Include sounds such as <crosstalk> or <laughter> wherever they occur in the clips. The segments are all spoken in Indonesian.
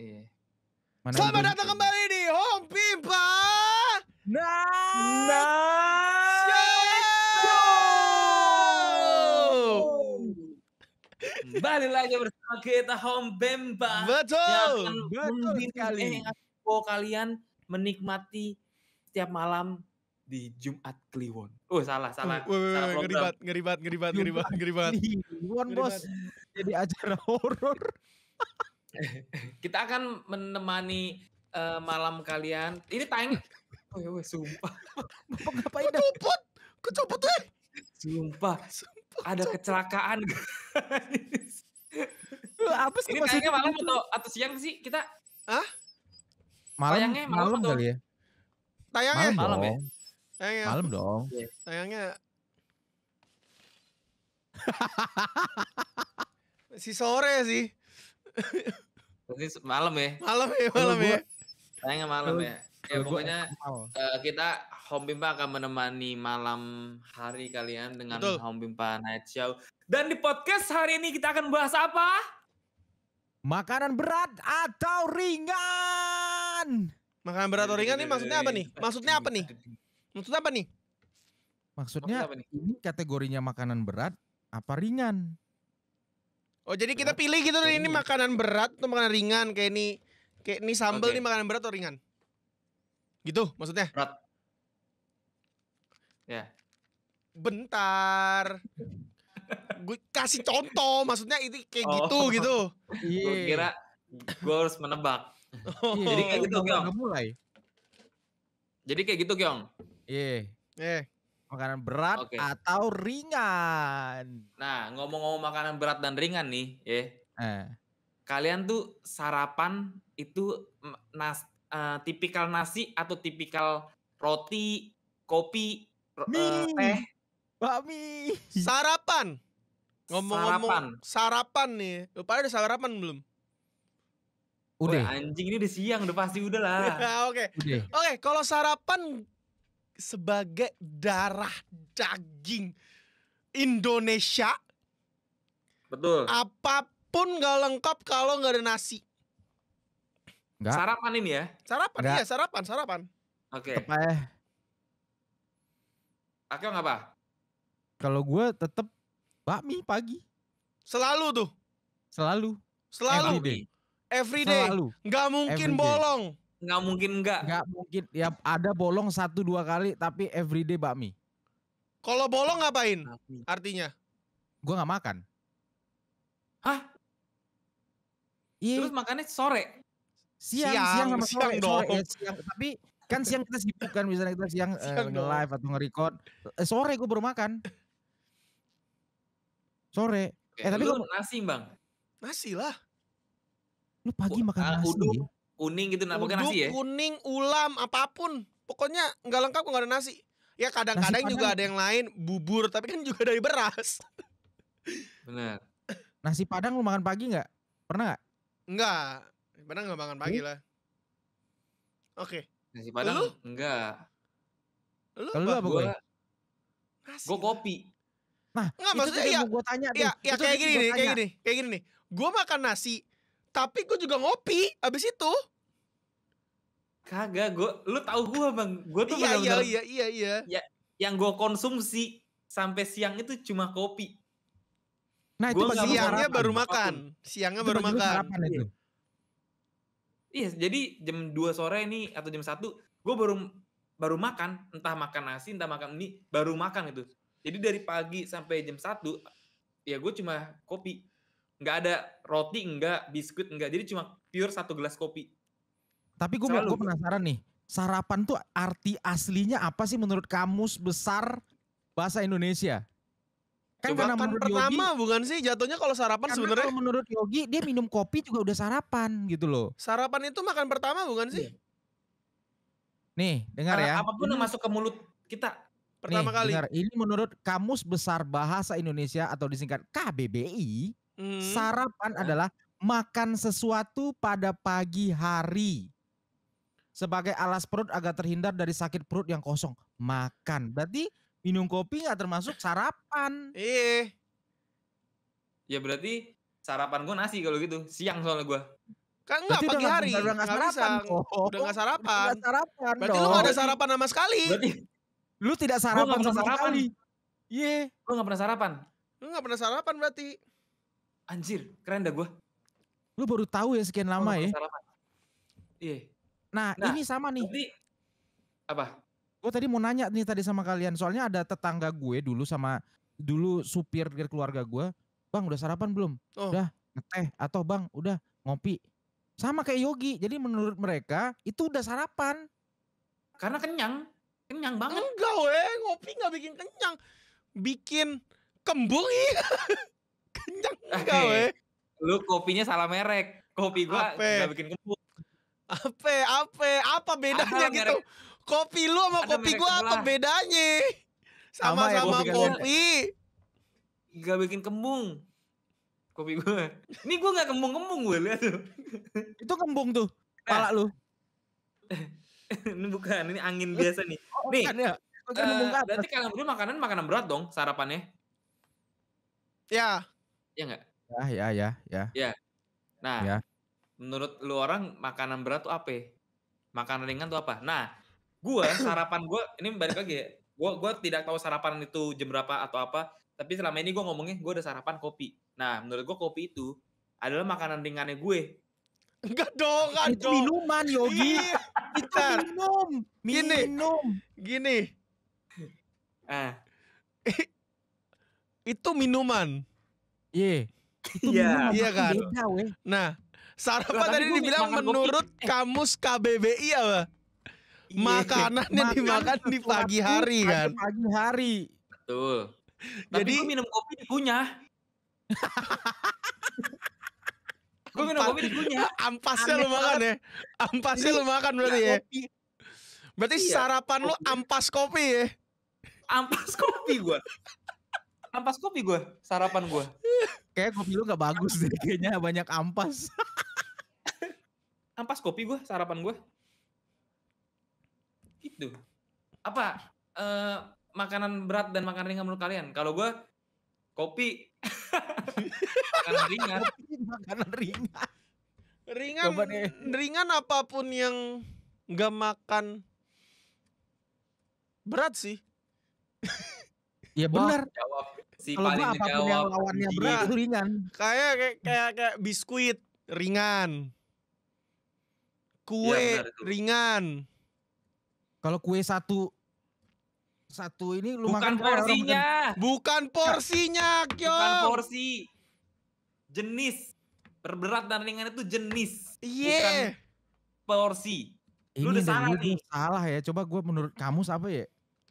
Iya. Selamat datang kembali di Home Pimpa. Nah. Nah. Kembali lagi bersama kita Home Bemba. Betul. Yang betul sekali. Eh, kalian menikmati setiap malam di Jumat Kliwon. Oh, salah, salah. Uh, salah ngeribat ngeribat. ngeri banget, ngeri Kliwon, Bos. Jadi acara horor kita akan menemani uh, malam kalian. Ini tayang. Oh, ya, sumpah. Ngapain ini? Kecopot. Kecopot deh. Sumpah. sumpah. Ada copot. kecelakaan. Eh, apa sih Ini tayangnya malam atau, atau siang sih kita? Hah? Malam, tayangnya malam, malam kali ya. Tayangnya malam, malam ya? dong. ya. Tayangnya. Malam dong. Iya. Tayangnya <laughs> si sore sih. Ini malam ya. Malam ya, malam ya. Sayangnya malam ya. Ya pokoknya uh, kita Home bimpa akan menemani malam hari kalian dengan Betul. Home bimpa Night Show. Dan di podcast hari ini kita akan bahas apa? Makanan berat atau ringan? Makanan berat atau ringan ini maksudnya apa nih? Maksudnya apa nih? Maksudnya apa nih? Maksudnya, maksudnya apa nih? ini kategorinya makanan berat apa ringan? Oh jadi kita pilih gitu ini iya. makanan berat atau makanan ringan kayak ini kayak ini sambel okay. ini makanan berat atau ringan? Gitu maksudnya? Berat. Ya. Yeah. Bentar. Gue kasih contoh maksudnya ini kayak oh. gitu gitu. Yeah. Gue iya. kira gue harus menebak. Oh. Jadi kayak gitu Kyong. Mulai. Jadi kayak gitu Kyong. Iya. Yeah. Yeah. Makanan berat okay. atau ringan. Nah, ngomong-ngomong makanan berat dan ringan nih, ya. Eh. Kalian tuh sarapan itu nas uh, tipikal nasi atau tipikal roti, kopi, ro Mie. Uh, teh, bakmi. Sarapan. Ngomong-ngomong sarapan. sarapan nih. Lu pada ada sarapan belum? Udah. Woy, anjing ini udah siang, udah pasti udah lah. <laughs> Oke. Oke, kalau sarapan sebagai darah daging Indonesia. Betul. Apapun gak lengkap kalau nggak ada nasi. Enggak. Sarapan ini ya? Sarapan, Enggak. iya sarapan, sarapan. Oke. Okay. Oke okay, apa. Kalau gue tetep bakmi pagi. Selalu tuh? Selalu. Selalu. Everyday. Everyday. Selalu. Gak mungkin Everyday. bolong nggak mungkin nggak nggak mungkin ya ada bolong satu dua kali tapi everyday bakmi kalau bolong ngapain artinya gue nggak makan hah Iya. Terus makannya sore. Siang, siang, siang sama siang sore, dong. sore ya, siang. Tapi kan siang kita sibuk kan misalnya kita siang, eh, siang uh, live atau nge-record. Eh, sore gue baru makan. Sore. Eh, eh tapi gue gua... nasi, Bang. Nasi lah. Lu pagi makan ah, nasi. Uduk kuning gitu, nah, pokoknya nasi ya. kuning, ulam, apapun. Pokoknya nggak lengkap nggak ada nasi. Ya kadang-kadang juga ada yang lain, bubur, tapi kan juga dari beras. <laughs> Benar. Nasi padang lu makan pagi nggak? Pernah nggak? Nggak. Pernah nggak makan pagi lah. Oke. Okay. Nasi padang lu? enggak. Lu, Kalo lu apa gue? Gue kopi. Nah, Nggak, itu maksudnya ya, gua tanya ya, deh. ya kayak gini nih, kayak gini, kayak gini nih. Gue makan nasi, tapi gue juga ngopi abis itu. Kagak, gue, lu tahu gue bang, gue tuh iya, bener iya iya iya iya. Ya, yang gue konsumsi sampai siang itu cuma kopi. Nah itu masih siangnya baru makan, siangnya itu baru makan. Iya, jadi jam 2 sore ini atau jam 1 gue baru baru makan, entah makan nasi, entah makan ini, baru makan gitu. Jadi dari pagi sampai jam 1 ya gue cuma kopi, nggak ada roti, nggak biskuit, nggak. Jadi cuma pure satu gelas kopi tapi gue gue penasaran nih, sarapan tuh arti aslinya apa sih menurut kamus besar bahasa Indonesia? Kan Coba kan pertama Yogi, bukan sih jatuhnya kalau sarapan sebenarnya. Kalau menurut Yogi dia minum kopi juga udah sarapan gitu loh. Sarapan itu makan pertama bukan sih? Iya. Nih, dengar ya. Apapun yang masuk ke mulut kita pertama Nih, kali. Dengar. Ini menurut Kamus Besar Bahasa Indonesia atau disingkat KBBI, hmm. sarapan hmm. adalah makan sesuatu pada pagi hari sebagai alas perut agar terhindar dari sakit perut yang kosong. Makan. Berarti minum kopi nggak termasuk sarapan. Iya. Ya berarti sarapan gue nasi kalau gitu. Siang soalnya gue. Kan enggak pagi udah hari. Udah, udah gak sarapan. Bisa. Oh. Udah gak sarapan. Udah gak sarapan. Berarti dong. lu gak ada sarapan sama sekali. Berarti lu tidak sarapan sama sekali. Iya. Lu gak pernah sarapan. Lu gak pernah sarapan berarti. Anjir, keren dah gue. Lu baru tahu ya sekian lama ya. Iya. Nah, nah ini sama nih. Berarti, apa? Gue tadi mau nanya nih tadi sama kalian. Soalnya ada tetangga gue dulu sama dulu supir dari keluarga gue. Bang udah sarapan belum? Oh. Udah ngeteh atau bang udah ngopi. Sama kayak Yogi. Jadi menurut mereka itu udah sarapan. Karena kenyang. Kenyang banget. Enggak weh. Ngopi gak bikin kenyang. Bikin kembung iya. <laughs> kenyang enggak nah, weh. Lu kopinya salah merek. Kopi gua nggak gak bikin kembung. Apa, apa, apa bedanya gitu? kopi lu sama kopi gua apa bedanya? Ya Sama-sama kopi. Gak bikin kembung. Kopi gua. Ini gua gak kembung-kembung gue lihat tuh. Itu kembung tuh. Pala eh. lu. <laughs> ini bukan, ini angin biasa nih. Oh, nih. Bukan, ya? Eh, bukan uh, berarti kalian berdua makanan makanan berat dong sarapannya. Ya. Ya enggak? Ya, ya, ya, ya. Ya. Nah, ya menurut lu orang makanan berat tuh apa? Makanan ringan tuh apa? Nah, gua <coughs> sarapan gua ini balik lagi ya. Gua gua tidak tahu sarapan itu jam berapa atau apa, tapi selama ini gua ngomongnya gua udah sarapan kopi. Nah, menurut gua kopi itu adalah makanan ringannya gue. Enggak dong, kan minuman Yogi. Iya, itu minum, minum. Gini. Gini. Ah. itu minuman. Iya. Yeah. Iya. Iya kan. nah, Sarapan tadi dibilang menurut eh. kamus KBBI apa Pak? Iya. Makanannya dimakan di pagi hari kan? Pagi hari. Betul. Jadi Tapi minum kopi di kunyah. <laughs> gue minum kopi di kunyah. Ampasnya lu makan ya. Ampasnya lu iya, makan berarti iya, ya. Berarti iya. sarapan lu ampas kopi ya. Ampas kopi gue. Ampas kopi gue, sarapan gue kayak kopi lu gak bagus deh kayaknya banyak ampas ampas kopi gue sarapan gue itu apa e, makanan berat dan makanan ringan menurut kalian kalau gue kopi makanan ringan makanan ringan ringan Coba deh. ringan apapun yang nggak makan berat sih ya benar jawab si kalau paling pun yang lawannya berat itu ringan kayak kayak kayak, kayak biskuit ringan iya, kue ya, benar, ringan kalau kue satu satu ini lu bukan porsinya orang, bukan porsinya Kyo bukan porsi jenis berberat dan ringan itu jenis yeah. bukan porsi ini lu udah salah salah ya coba gue menurut kamu siapa ya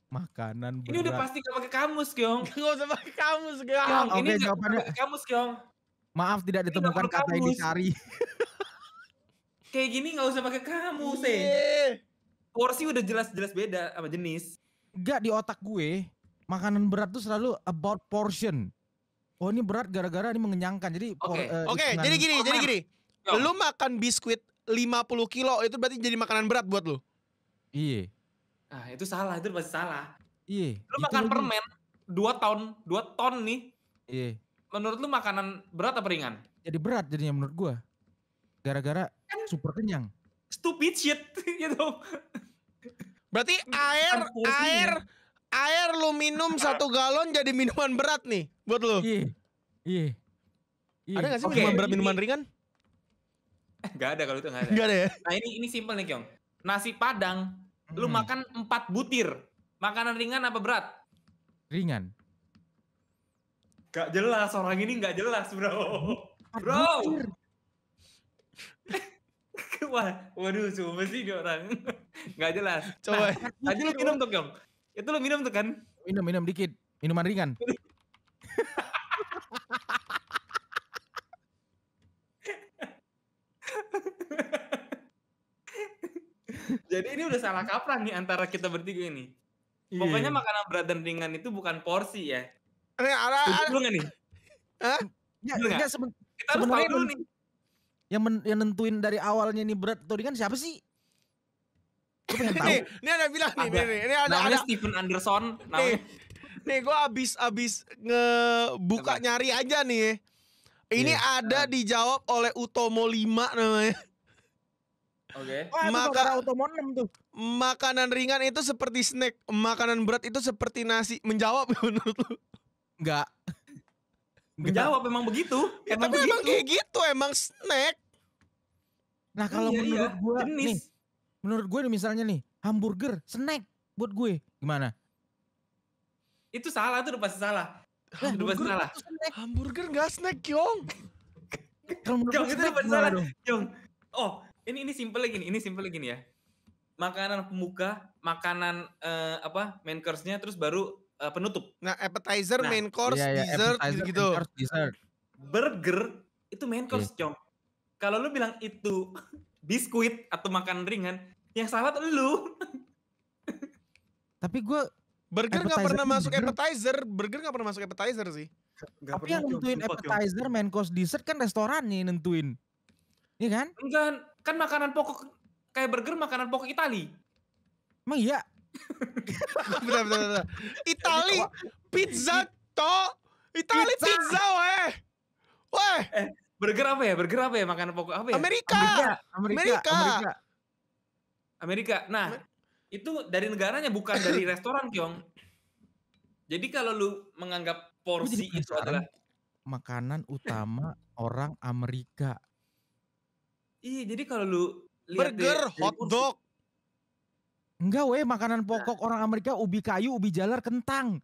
Makanan berat. Ini udah pasti gak pakai kamus, Kyong. <laughs> gak usah pakai kamus, Kyong. okay, ini jawabannya. Gak kamus, Kyong. Maaf tidak ditemukan kata yang dicari. <laughs> Kayak gini gak usah pakai kamus, eh. Iya. Porsi udah jelas-jelas beda apa jenis. Gak di otak gue, makanan berat tuh selalu about portion. Oh ini berat gara-gara ini mengenyangkan. Jadi Oke, eh, okay. jadi gini, oh, jadi gini. Belum Lu makan biskuit 50 kilo itu berarti jadi makanan berat buat lu. Iya. Ah, itu salah, itu pasti salah. Iya. Lu makan lagi. permen 2 tahun, 2 ton nih. Iya. Menurut lu makanan berat apa ringan? Jadi berat jadinya menurut gua. Gara-gara kan super kenyang. Stupid shit <laughs> gitu. Berarti air air air lu minum <laughs> satu galon jadi minuman berat nih buat lu. Iya. Iya. iya. Ada gak sih okay. minuman berat minuman ringan? Gak ada kalau itu gak ada. Gak ada ya? Nah ini ini simpel nih Kyong. Nasi padang Hmm. Lu makan empat butir. Makanan ringan apa berat? Ringan. Gak jelas, orang ini gak jelas bro. Bro! <laughs> Wah, waduh, cuma sih ini orang. <laughs> gak jelas. Coba. Nah, tadi lu minum tuh, Gam. Itu lu minum tuh kan? Minum, minum dikit. Minuman ringan. <laughs> Jadi ini udah salah kaprah nih antara kita bertiga ini. Yeah. Pokoknya makanan berat dan ringan itu bukan porsi ya. Ini ada Belum nih? Hah? Ya, ya, seben, kita harus tahu dulu nih. Yang, men, yang nentuin dari awalnya ini berat atau ringan siapa sih? ini ada bilang ah, nih, ini ada, namanya ada. Stephen Anderson. Namanya. Nih, nih gue abis abis ngebuka nyari aja nih. Ini yeah. ada ah. dijawab oleh Utomo 5 namanya. Oke. Okay. Oh, Maka tuh. Makanan ringan itu seperti snack, makanan berat itu seperti nasi. Menjawab <laughs> menurut lu? Enggak. <laughs> Menjawab emang begitu. Ya, emang tapi begitu. emang kayak gitu, emang snack. Nah, kalau iya, iya. menurut iya. gua nih. Menurut gue nih misalnya nih, hamburger snack buat gue. Gimana? Itu salah tuh udah pasti salah. Hamburger, pasti salah. Hamburger gak snack, Yong. kalau menurut gue itu udah pasti salah, Yong. Oh, ini ini simple lagi nih, ini simple lagi nih ya. Makanan pembuka, makanan uh, apa main course-nya terus baru uh, penutup. Nah, appetizer, nah, main course, iya, iya, dessert gitu. Course, dessert. Burger itu main iya. course, yeah. Kalau lu bilang itu <laughs> biskuit atau makanan ringan, yang salah tuh lu. Tapi gue burger nggak pernah masuk burger. appetizer, burger nggak pernah masuk appetizer sih. Gak Tapi yang nentuin appetizer, main course, dessert kan restoran nih nentuin. Iya kan? Enggak, kan makanan pokok kayak burger makanan pokok Itali. Emang iya? <laughs> benar, benar, benar. Itali pizza to. Itali pizza, pizza weh. Weh. Eh, burger apa ya? Burger apa ya? Makanan pokok apa ya? Amerika. Amerika. Amerika. Amerika. Amerika. Nah, Amer itu dari negaranya bukan dari restoran, Kyong. Jadi kalau lu menganggap porsi itu adalah makanan utama orang Amerika. Iya, jadi kalau lu lihat burger, hot dog. Enggak weh, makanan nah. pokok nah. orang Amerika ubi kayu, ubi jalar, kentang.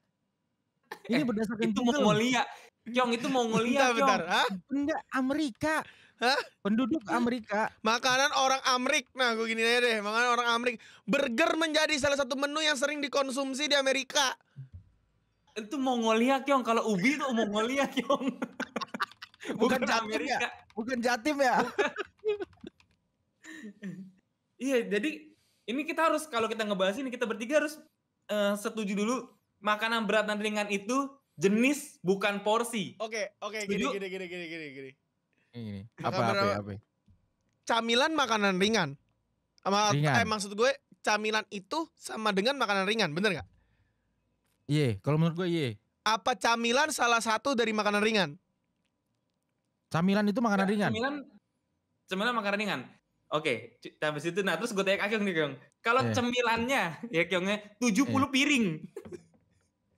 Eh, ini eh, berdasarkan itu Google. Mongolia. Kyong itu Mongolia, bentar, Kyong. Bentar, Enggak, Amerika. Hah? Penduduk Amerika. Makanan orang Amrik. Nah, gue gini aja deh. Makanan orang Amrik. Burger menjadi salah satu menu yang sering dikonsumsi di Amerika. Itu Mongolia, Kyong. Kalau ubi itu Mongolia, Kyong. Bukan, Bukan jatim ya? Amerika. ya? Bukan jatim ya? iya, jadi ini kita harus kalau kita ngebahas ini kita bertiga harus uh, setuju dulu makanan berat dan ringan itu jenis bukan porsi. Oke, oke, setuju. gini, gini gini gini gini Ini apa apa ya, apa. Ya? Camilan makanan ringan. Sama eh, ringan. eh maksud gue camilan itu sama dengan makanan ringan, bener nggak? Iya, kalau menurut gue iya. Apa camilan salah satu dari makanan ringan? Camilan itu makanan ya, ringan. Camilan cemilan makan ringan. Oke, okay, habis itu nah terus gue tanya Kyung nih Kyung. Kalau yeah. cemilannya ya Kyungnya 70 yeah. Eh. piring.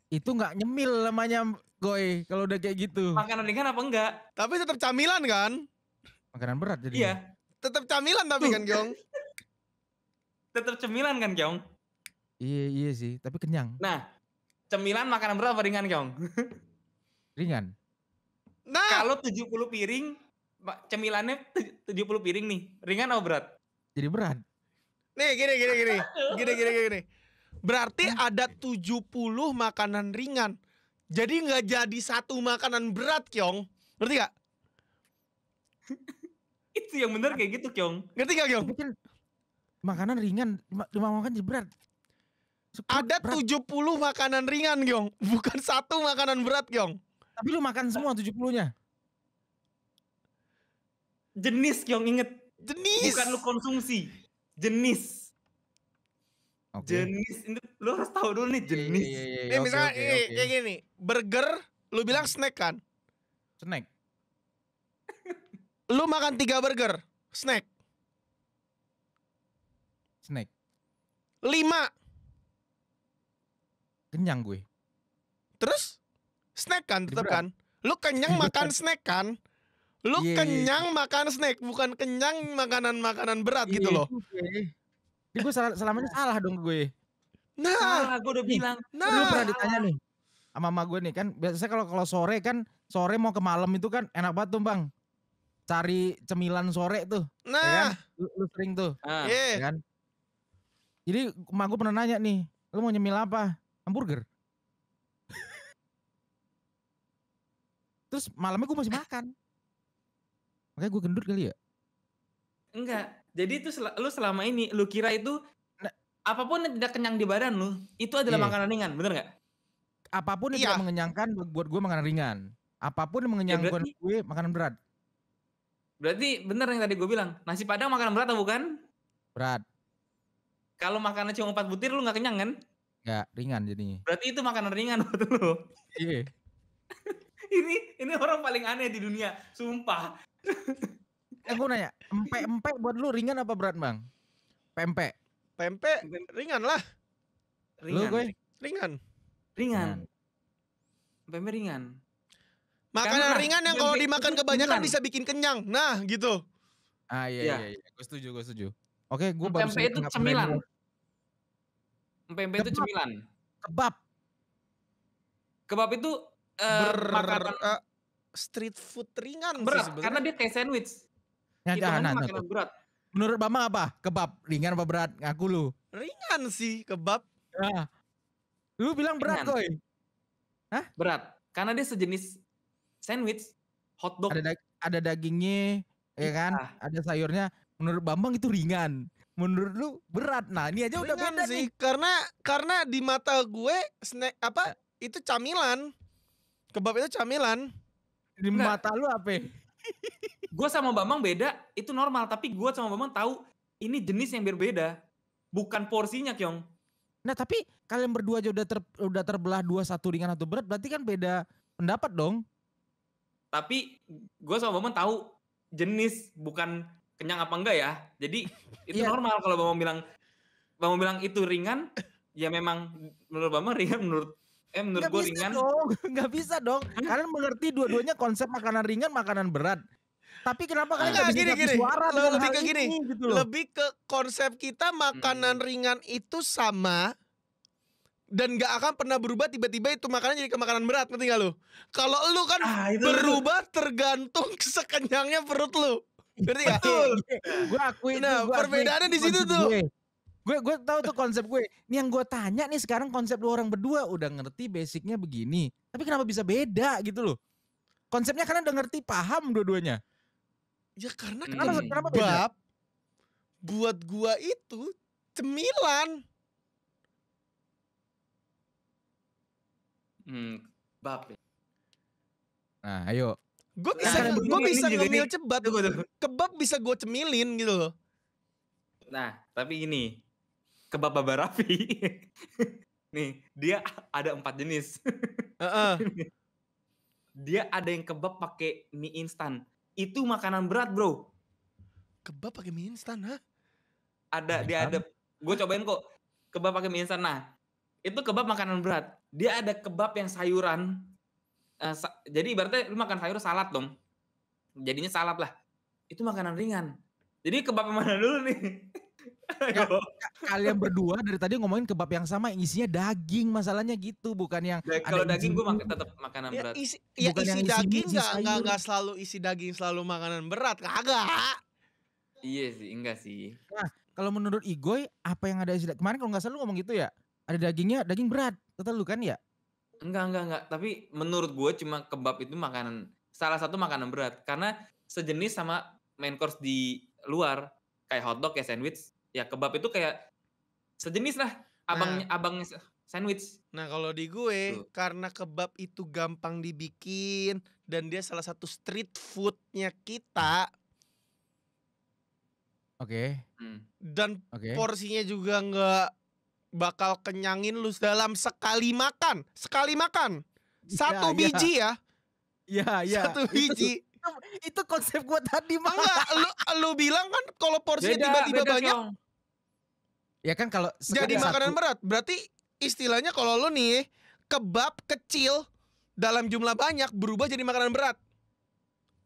itu nggak nyemil namanya goy kalau udah kayak gitu. Makanan ringan apa enggak? Tapi tetap camilan kan? Makanan berat jadi. Iya. Tetap camilan tapi kan Kyung. <laughs> tetap cemilan kan Kyung? Iya iya sih, tapi kenyang. Nah, cemilan makanan berat apa ringan Kyung? <laughs> ringan. Nah, kalau 70 piring cemilannya 70 piring nih. Ringan atau berat? Jadi berat. Nih gini gini gini. Gini gini gini. Berarti ada 70 makanan ringan. Jadi nggak jadi satu makanan berat, Kyong. Ngerti gak? <laughs> Itu yang bener kayak gitu, Kyong. Ngerti gak, Kyong? Makanan ringan, lima makan jadi berat. Ada berat. 70 makanan ringan, Kyong. <laughs> Bukan satu makanan berat, Kyong. Tapi lu makan semua 70-nya. Jenis yang inget. Jenis. Bukan lu konsumsi. Jenis. Okay. Jenis ini lu harus tahu dulu nih iya, jenis. Iya, iya, iya, iya. misalnya okay, okay, okay. kayak gini, burger lu bilang snack kan? Snack. lu makan tiga burger, snack. Snack. Lima. Kenyang gue. Terus? Snack kan tetap kan? Lu kenyang makan snack kan? Lu yeah, iya, kenyang iya. makan snack, bukan kenyang makanan-makanan berat gitu iya loh. Okay. Ya. Jadi gue selamanya salah dong gue. Nah, salah, gue udah bilang. Nah, lu pernah ditanya nih sama mama gue nih kan biasanya kalau kalau sore kan sore mau ke malam itu kan enak banget tuh bang cari cemilan sore tuh ya nah ya kan? lu, lu sering tuh ah. yeah. Ya kan jadi mama gue pernah nanya nih lu mau nyemil apa hamburger <laughs> terus malamnya gue masih makan Makanya gue gendut kali ya? Enggak. Jadi itu sel lu selama ini lu kira itu nah, apapun yang tidak kenyang di badan lu itu adalah iya. makanan ringan, bener gak? Apapun iya. yang iya. tidak mengenyangkan buat gue makanan ringan. Apapun yang ya, mengenyangkan ya, berarti, gue makanan berat. Berarti bener yang tadi gue bilang, nasi padang makanan berat atau bukan? Berat. Kalau makanan cuma empat butir lu gak kenyang kan? Nggak, ringan jadinya. Berarti itu makanan ringan <laughs> buat lu. Iya. ini ini orang paling aneh di dunia, sumpah Eh gue nanya, empek empek buat lu ringan apa berat bang? Pempe. Pempe ringan lah. Ringan. Lu gue ringan. Ringan. Pempe ringan. Makanan Karena ringan yang kalau dimakan kebanyakan bisa bikin kenyang. Nah gitu. Ah iya iya, iya. iya. gue setuju gue setuju. Oke gue baru. Pempe itu cemilan. Pempe itu cemilan. Kebab. Kebab itu uh, Ber makanan. Uh, street food ringan berat, sih sebenernya. karena dia kayak sandwich. Ya, nah, nah, nah, berat. Menurut Bambang apa? Kebab ringan apa berat? Ngaku lu. Ringan sih kebab. Nah. Lu bilang berat ringan. koy. Hah? Berat. Karena dia sejenis sandwich, hotdog. Ada, dag ada dagingnya, ya iya. kan? Ah. Ada sayurnya. Menurut Bambang itu ringan. Menurut lu berat. Nah, ini aja ringan udah beda sih. Nih. Karena karena di mata gue snack apa? Eh. Itu camilan. Kebab itu camilan. Di Nggak. mata lu apa? Ya? gue sama Bambang beda, itu normal. Tapi gue sama Bambang tahu ini jenis yang berbeda, bukan porsinya, Kyong. Nah tapi kalian berdua aja udah ter, udah terbelah dua satu ringan atau berat, berarti kan beda pendapat dong. Tapi gue sama Bambang tahu jenis bukan kenyang apa enggak ya. Jadi <laughs> itu yeah. normal kalau Bambang bilang Bambang bilang itu ringan, ya memang menurut Bambang ringan menurut Eh menurut gue ringan. Dong. <laughs> Gak bisa dong. Kalian mengerti dua-duanya konsep makanan ringan, makanan berat. Tapi kenapa kalian nggak gini, gini. suara Le lebih ke gini, ini, gitu loh. lebih ke konsep kita makanan ringan itu sama dan gak akan pernah berubah tiba-tiba itu makanan jadi ke makanan berat ngerti gak lu? Kalau lu kan ah, berubah itu. tergantung <laughs> sekenyangnya perut lu. Berarti gak? Betul. Iya. gue akuin nah, perbedaannya di situ tuh gue gue tahu tuh konsep gue. Ini yang gue tanya nih sekarang konsep lu orang berdua udah ngerti basicnya begini. Tapi kenapa bisa beda gitu loh? Konsepnya karena udah ngerti paham dua-duanya. Ya karena kenapa, hmm. kenapa beda? Bab, buat gue itu cemilan. Hmm, bab. Ya. Nah, ayo. Gue nah, bisa, kan gue bisa ini, ngemil cebat. Kebab bisa gue cemilin gitu loh. Nah, tapi ini kebab Baba <laughs> Nih, dia ada empat jenis. uh-uh. <laughs> dia ada yang kebab pakai mie instan. Itu makanan berat, bro. Kebab pakai mie instan, ha? Ada, dia ada. Gue cobain kok. Kebab pakai mie instan. Nah, itu kebab makanan berat. Dia ada kebab yang sayuran. Uh, sa- jadi ibaratnya lu makan sayur salad dong. Jadinya salad lah. Itu makanan ringan. Jadi kebab mana dulu nih? <laughs> kalian berdua dari tadi ngomongin kebab yang sama isinya daging masalahnya gitu bukan yang nah, ya, kalau daging gue mak tetap makanan berat. Ya, isi, ya, bukan isi daging nggak nggak selalu isi daging selalu makanan berat kagak. Iya sih enggak sih. Nah kalau menurut Igoy apa yang ada isi daging kemarin kalau nggak selalu ngomong gitu ya ada dagingnya daging berat total lu kan ya? Enggak enggak enggak tapi menurut gue cuma kebab itu makanan salah satu makanan berat karena sejenis sama main course di luar kayak hotdog ya sandwich ya kebab itu kayak sejenis lah abang nah, abang sandwich. Nah kalau di gue Tuh. karena kebab itu gampang dibikin dan dia salah satu street foodnya kita. Oke. Okay. Hmm. Dan okay. porsinya juga nggak bakal kenyangin lu dalam sekali makan, sekali makan satu ya, ya. biji ya. Ya ya. Satu biji. Itu, konsep gua tadi mah. lu lu bilang kan kalau porsinya tiba-tiba banyak. Ya kan kalau jadi makanan berat berarti istilahnya kalau lo nih kebab kecil dalam jumlah banyak berubah jadi makanan berat.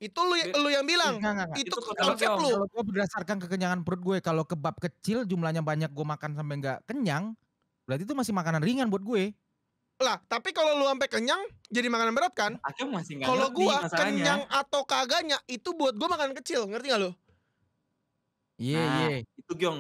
Itu lu, ya, lu yang bilang. Enggak, enggak, enggak. Itu, itu konsep lu. Kalau gue berdasarkan kekenyangan perut gue, kalau kebab kecil jumlahnya banyak gue makan sampai nggak kenyang, berarti itu masih makanan ringan buat gue. Lah, tapi kalau lu sampai kenyang jadi makanan berat kan? Aku masih Kalau gua kenyang atau kagaknya itu buat gue makanan kecil, ngerti gak lu? Iya, yeah, iya. Nah, yeah. Itu Gyong.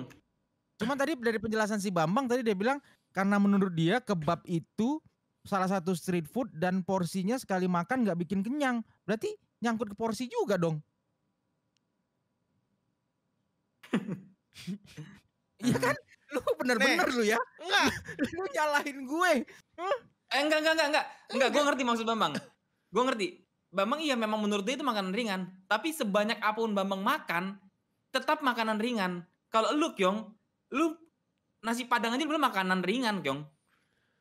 Cuman tadi dari penjelasan si Bambang tadi dia bilang karena menurut dia kebab itu salah satu street food dan porsinya sekali makan nggak bikin kenyang. Berarti nyangkut ke porsi juga dong. <laughs> Iya kan? Lu bener-bener lu ya. Enggak. <laughs> lu nyalahin gue. Eh, enggak, enggak, enggak, enggak. Enggak, gue ngerti maksud Bambang. gue ngerti. Bambang iya memang menurut dia itu makanan ringan. Tapi sebanyak apapun Bambang makan, tetap makanan ringan. Kalau lu Kyong, lu nasi padang aja belum makanan ringan, Kyong.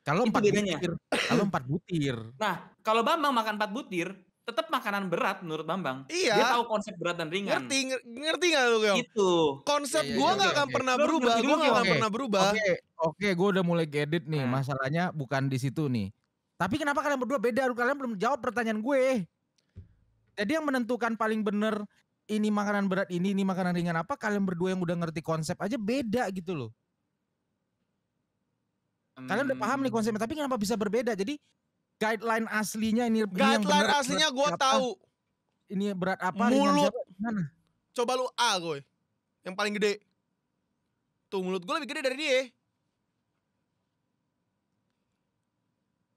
Kalau empat bedanya. butir, kalau empat butir. Nah, kalau Bambang makan empat butir, tetap makanan berat menurut Bambang. Iya. Dia tahu konsep berat dan ringan. Ngerti ngerti gak lu, Kyong? Itu. Konsep ya, ya, gua iya, nggak ya, akan okay. Iya. pernah berubah, gua nggak akan pernah berubah. Oke, oke, gua udah mulai gedit nih. Hmm. Masalahnya bukan di situ nih. Tapi kenapa kalian berdua beda? Kalian belum jawab pertanyaan gue. Jadi yang menentukan paling bener ini makanan berat ini, ini makanan ringan apa, kalian berdua yang udah ngerti konsep aja beda gitu loh. Hmm. Kalian udah paham nih konsepnya, tapi kenapa bisa berbeda? Jadi guideline aslinya ini guideline ini bener, aslinya gue tahu. Ini berat apa? Mulut. Siapa, Coba lu A gue. Yang paling gede. Tuh mulut gue lebih gede dari dia.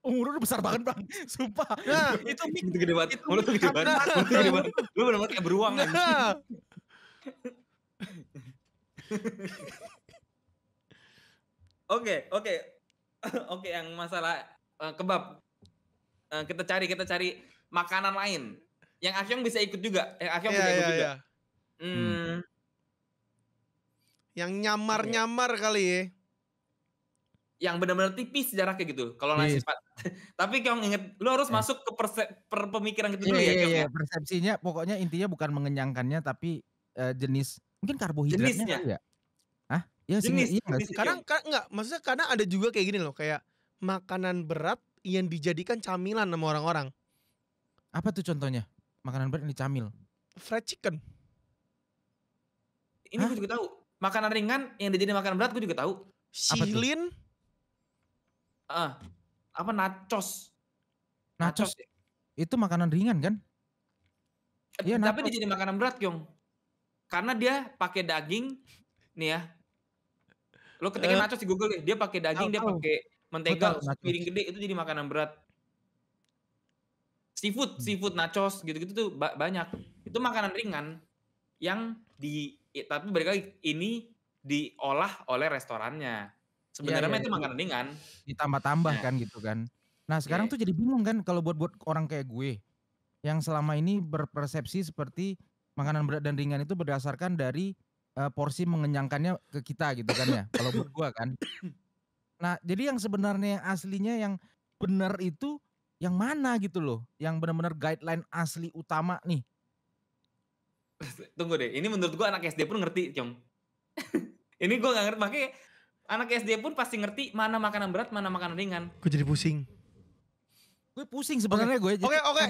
umur lu besar banget bang <laughs> sumpah nah, itu mik itu gede banget mulut gede gede banget lu benar-benar kayak beruang kan oke oke <laughs> oke yang masalah uh, kebab uh, kita cari kita cari makanan lain yang Akyong bisa ikut juga yang Akyong yeah, bisa ikut yeah, juga yeah. Hmm. yang nyamar-nyamar kali ya yang benar-benar tipis jaraknya gitu kalau nasi yes. <laughs> tapi kau inget lu harus yeah. masuk ke perse per pemikiran gitu yeah, dulu yeah, ya yeah, iya, ya? persepsinya pokoknya intinya bukan mengenyangkannya tapi uh, jenis mungkin karbohidratnya jenisnya ya ah ya jenis, sih, jenis iya, iya. karena nggak, maksudnya karena ada juga kayak gini loh kayak makanan berat yang dijadikan camilan sama orang-orang apa tuh contohnya makanan berat yang dicamil fried chicken ini Hah? gue juga tahu makanan ringan yang dijadikan makanan berat aku juga tahu Silin uh, apa nachos. nachos. Nachos itu makanan ringan kan? ya, tapi dijadi dia jadi makanan berat, Kyung. Karena dia pakai daging nih ya. Lo ketika uh, eh. nachos di Google dia pakai daging, oh, dia pakai mentega, piring gede itu jadi makanan berat. Seafood, hmm. seafood nachos gitu-gitu tuh banyak. Itu makanan ringan yang di tapi mereka ini diolah oleh restorannya Sebenarnya ya, ya, itu makan makanan ringan. Ditambah-tambah ya. kan gitu kan. Nah iya. sekarang ya. tuh jadi bingung kan kalau buat-buat orang kayak gue. Yang selama ini berpersepsi seperti makanan berat dan ringan itu berdasarkan dari uh, porsi mengenyangkannya ke kita gitu kan ya. kalau buat gue kan. Nah jadi yang sebenarnya aslinya yang benar itu yang mana gitu loh. Yang benar-benar guideline asli utama nih. Tunggu deh, ini menurut gue anak SD pun ngerti, Cong. <laughs> ini gue gak ngerti, makanya anak SD pun pasti ngerti mana makanan berat, mana makanan ringan. Gue jadi pusing. Gue pusing sebenarnya gue. Ya, oke oke.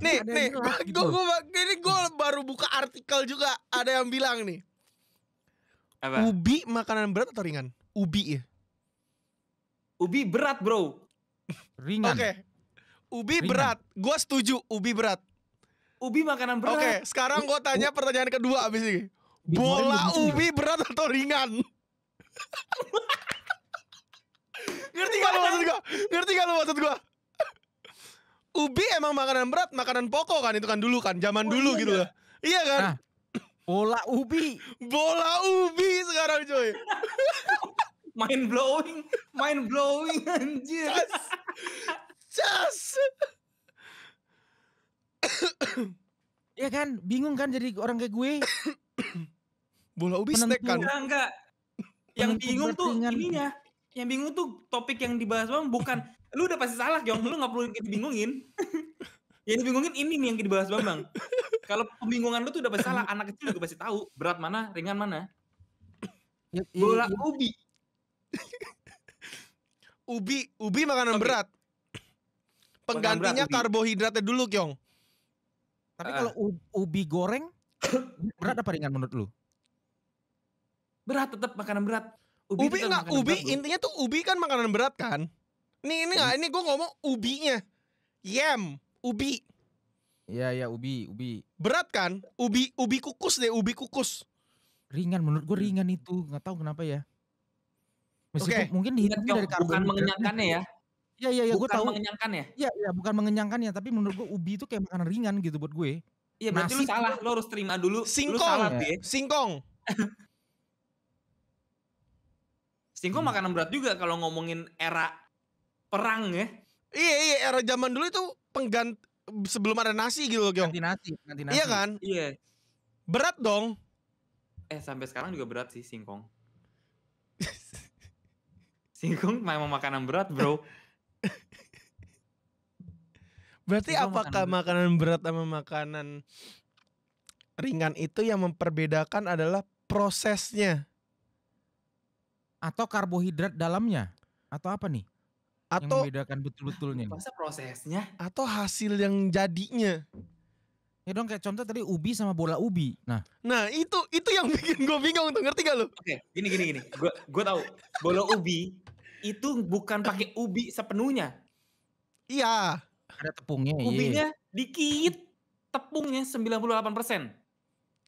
Nih nih. Gue gue gitu. ini gue baru buka artikel juga ada yang bilang nih. Apa? Ubi makanan berat atau ringan? Ubi ya. Ubi berat bro. Ringan. Oke. Okay. Ubi ringan. berat. Gue setuju. Ubi berat. Ubi makanan berat. Oke. Okay, sekarang gue tanya pertanyaan kedua abis ini. Bola ubi berat atau ringan? ngerti gak lu maksud gua? Ngerti gak lu maksud gua? Ubi emang makanan berat, makanan pokok kan itu kan dulu kan, zaman oh, dulu iya gitu iya. loh. Iya kan? Nah, bola ubi. Bola ubi sekarang coy. mind blowing, mind blowing anjir. Cas. Iya kan, bingung kan jadi orang kayak gue. bola ubi Penentu. snack kan? enggak yang bingung tuh ininya yang bingung tuh topik yang dibahas bang bukan lu udah pasti salah Jong lu nggak perlu dibingungin <laughs> yang dibingungin ini nih yang dibahas bang, kalau pembingungan lu tuh udah pasti salah anak kecil juga pasti tahu berat mana ringan mana ya, ya, bola ya. ubi <laughs> ubi ubi makanan okay. berat penggantinya berat, karbohidratnya dulu kyong tapi uh, kalau ubi goreng <coughs> berat apa ringan menurut lu Berat tetap makanan berat. Ubi, ubi enggak, ubi berat, intinya tuh ubi kan makanan berat kan? ini ini enggak, ini gue ngomong ubinya. Yam, ubi. ya ya ubi, ubi. Berat kan? Ubi ubi kukus deh, ubi kukus. Ringan menurut gue ringan itu, nggak tahu kenapa ya. Meskipun okay. mungkin dihitung dari karbon. Bukan mengenyangkannya ya. Iya iya iya gue tahu. ya Iya iya bukan ya, tapi menurut gue ubi itu kayak makanan ringan gitu buat gue. Iya berarti lu salah, lu harus terima dulu singkong. Lu salah, ya. Singkong. <laughs> Singkong hmm. makanan berat juga kalau ngomongin era perang ya. Iya iya era zaman dulu itu pengganti sebelum ada nasi gitu loh, Ganti nasi, ganti iya nasi. Iya kan? Iya. Berat dong. Eh sampai sekarang juga berat sih singkong. <laughs> singkong memang makanan berat, Bro. <laughs> Berarti singkong apakah makanan makanan berat sama makanan ringan itu yang memperbedakan adalah prosesnya? atau karbohidrat dalamnya atau apa nih? Atau yang membedakan betul-betulnya. Masa prosesnya atau hasil yang jadinya. Ya dong kayak contoh tadi ubi sama bola ubi. Nah, nah itu itu yang bikin gue bingung tuh ngerti gak lo Oke, gini gini gini. Gue gue tahu bola ubi itu bukan pakai ubi sepenuhnya. Iya. Ada tepungnya. Iya. Ubinya iya. dikit, tepungnya 98 persen.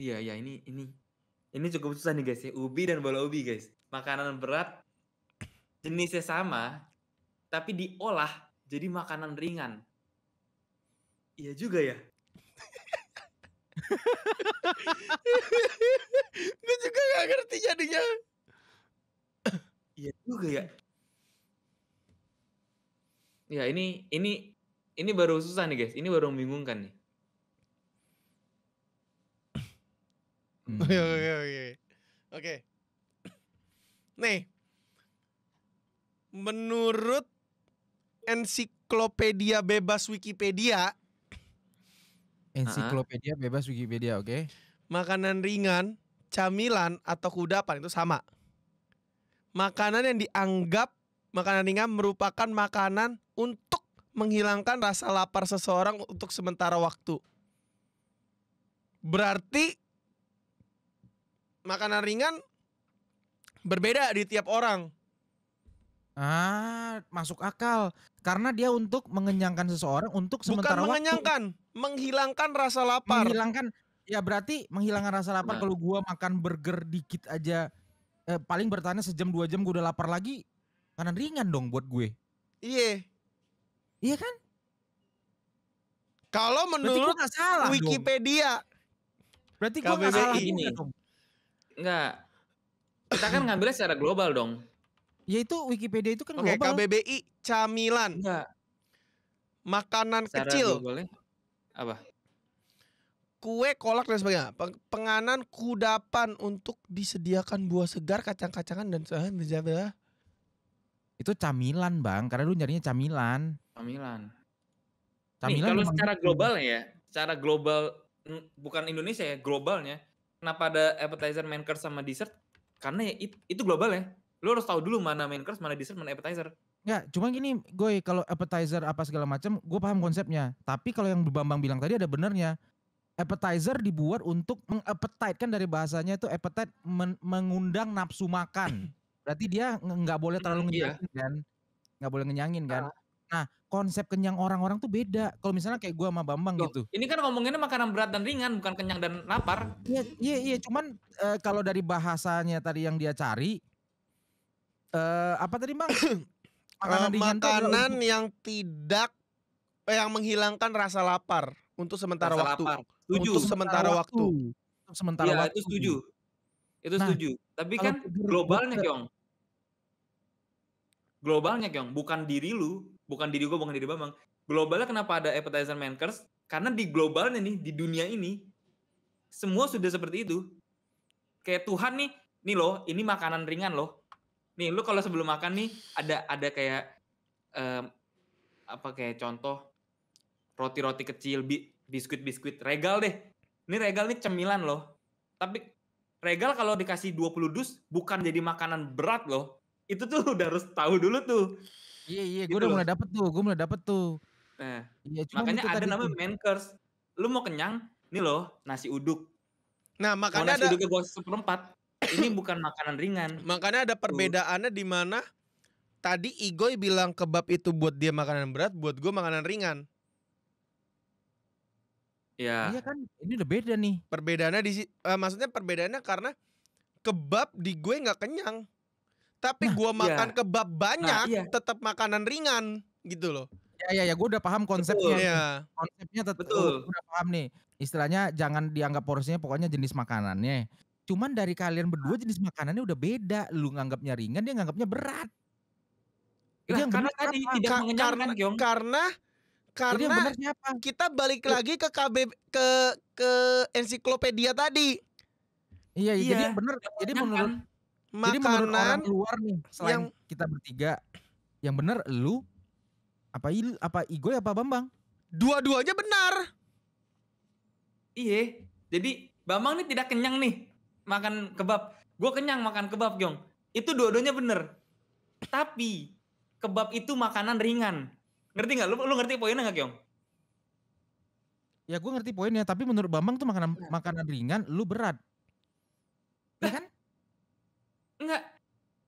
Iya ya ini ini ini cukup susah nih guys ya ubi dan bola ubi guys makanan berat jenisnya sama tapi diolah jadi makanan ringan. Iya juga ya. Gue juga gak ngerti jadinya. Iya juga ya. Ya ini ini ini baru susah nih guys. Ini baru membingungkan nih. Hmm. <laughs> Oke oke oke. Oke. <coughs> Nih. Menurut ensiklopedia bebas Wikipedia. Ensiklopedia bebas Wikipedia, oke. Okay. Makanan ringan, camilan atau kudapan itu sama. Makanan yang dianggap makanan ringan merupakan makanan untuk menghilangkan rasa lapar seseorang untuk sementara waktu. Berarti makanan ringan berbeda di tiap orang. Ah, masuk akal. Karena dia untuk mengenyangkan seseorang untuk sementara waktu. Bukan mengenyangkan, menghilangkan rasa lapar. Menghilangkan ya berarti menghilangkan rasa lapar nah. kalau gua makan burger dikit aja eh, paling bertanya sejam dua jam gua udah lapar lagi. Makanan ringan dong buat gue. Iya. Iya kan? Kalau menurut salah Wikipedia. Dong. Berarti gua gak salah ini. Dong. Enggak. Kita kan ngambilnya secara global dong. Ya itu Wikipedia itu kan global. KBBI camilan. Enggak. Makanan secara kecil. Globalnya, apa? Kue, kolak dan sebagainya. Penganan kudapan untuk disediakan buah segar, kacang-kacangan dan sebagainya. Itu camilan, Bang. Karena lu nyarinya camilan. Camilan. Camilan. Nih, kalau secara gitu. global ya, secara global bukan Indonesia ya, globalnya kenapa ada appetizer, main course sama dessert? Karena ya it, itu global ya. Lu harus tahu dulu mana main course, mana dessert, mana appetizer. Enggak, cuma gini gue kalau appetizer apa segala macam, gue paham konsepnya. Tapi kalau yang Bambang bilang tadi ada benernya. Appetizer dibuat untuk mengappetite kan dari bahasanya itu appetite men mengundang nafsu makan. <clears throat> Berarti dia nggak boleh terlalu iya. ngenyangin iya. kan? Nggak boleh ngenyangin kan? Ah. Nah, konsep kenyang orang-orang tuh beda. Kalau misalnya kayak gua sama Bambang Loh, gitu. Ini kan ngomonginnya makanan berat dan ringan, bukan kenyang dan lapar. Iya, iya, iya. Cuman uh, kalau dari bahasanya tadi yang dia cari, uh, apa tadi Bang? Eh, makanan, uh, makanan tuh, yang tidak yang menghilangkan rasa lapar untuk sementara rasa waktu. Tujuh. Untuk sementara waktu. Untuk sementara ya, waktu. Itu setuju. Itu nah, setuju. Tapi kan globalnya, Kyong. Globalnya, Kyong, bukan diri lu, bukan diri gue bukan diri Bambang globalnya kenapa ada appetizer makers karena di globalnya nih di dunia ini semua sudah seperti itu kayak Tuhan nih nih loh ini makanan ringan loh nih lu kalau sebelum makan nih ada ada kayak um, apa kayak contoh roti roti kecil biskuit biskuit regal deh ini regal nih cemilan loh tapi regal kalau dikasih 20 dus bukan jadi makanan berat loh itu tuh <laughs> udah harus tahu dulu tuh Iya iya, gue gitu udah mulai dapet tuh, gue mulai dapet tuh. Nah, ya, makanya ada namanya main course. Lu mau kenyang, nih loh nasi uduk. Nah makanya nasi ada. uduknya gue seperempat. Ini bukan makanan ringan. Makanya ada perbedaannya di mana tadi Igoy bilang kebab itu buat dia makanan berat, buat gue makanan ringan. Iya. Iya kan, ini udah beda nih. Perbedaannya di, uh, maksudnya perbedaannya karena kebab di gue nggak kenyang. Tapi nah, gua iya. makan kebab nah, banyak, nah, iya. tetap makanan ringan gitu loh. Ya ya ya, gua udah paham konsepnya. Iya. Oh, Betul, ya. Konsepnya tetap Betul. udah paham nih. Istilahnya jangan dianggap porsinya, pokoknya jenis makanannya. Cuman dari kalian berdua ah. jenis makanannya udah beda. Lu nganggapnya ringan, dia nganggapnya berat. Nah, yang karena tadi apa? tidak Ka mengenyangkan, karena, Kyong. Karena karena yang benar siapa? kita balik lagi ke KB ke ke ensiklopedia tadi. Iya, iya. jadi iya, yang benar. Jadi menurut makanan Jadi menurut orang luar nih selain yang... kita bertiga yang benar lu apa il apa ya apa Bambang? Dua-duanya benar. Iya. Jadi Bambang nih tidak kenyang nih makan kebab. Gue kenyang makan kebab, Jong. Itu dua-duanya benar. Tapi kebab itu makanan ringan. Ngerti nggak? Lu, lu ngerti poinnya nggak, Kyong? Ya gue ngerti poinnya, tapi menurut Bambang tuh makanan iya. makanan ringan, lu berat. Ya kan?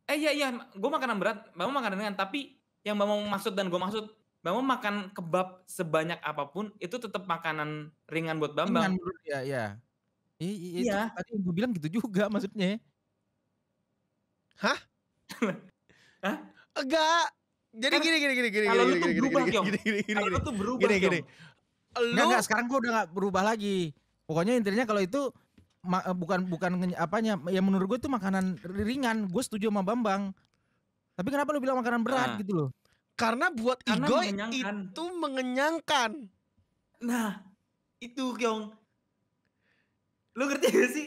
eh iya iya gue makanan berat bang makanan ringan tapi yang bang maksud dan gue maksud Bambang makan kebab sebanyak apapun itu tetap makanan ringan buat Bambang. Ringan, menurut ya, ya. I, i, itu iya. Tadi gue bilang gitu juga maksudnya. Hah? <laughs> Hah? Enggak. Jadi gini gini gini gini. Kalau lu tuh berubah Yong. Kalau lu tuh berubah Gini gini. Lu... Enggak, enggak, sekarang gue udah gak berubah lagi. Pokoknya intinya kalau itu ma, eh, bukan bukan apanya ya menurut gue itu makanan ringan gue setuju sama Bambang tapi kenapa lu bilang makanan berat nah. gitu loh karena buat karena itu mengenyangkan nah itu Kyong lu ngerti gak sih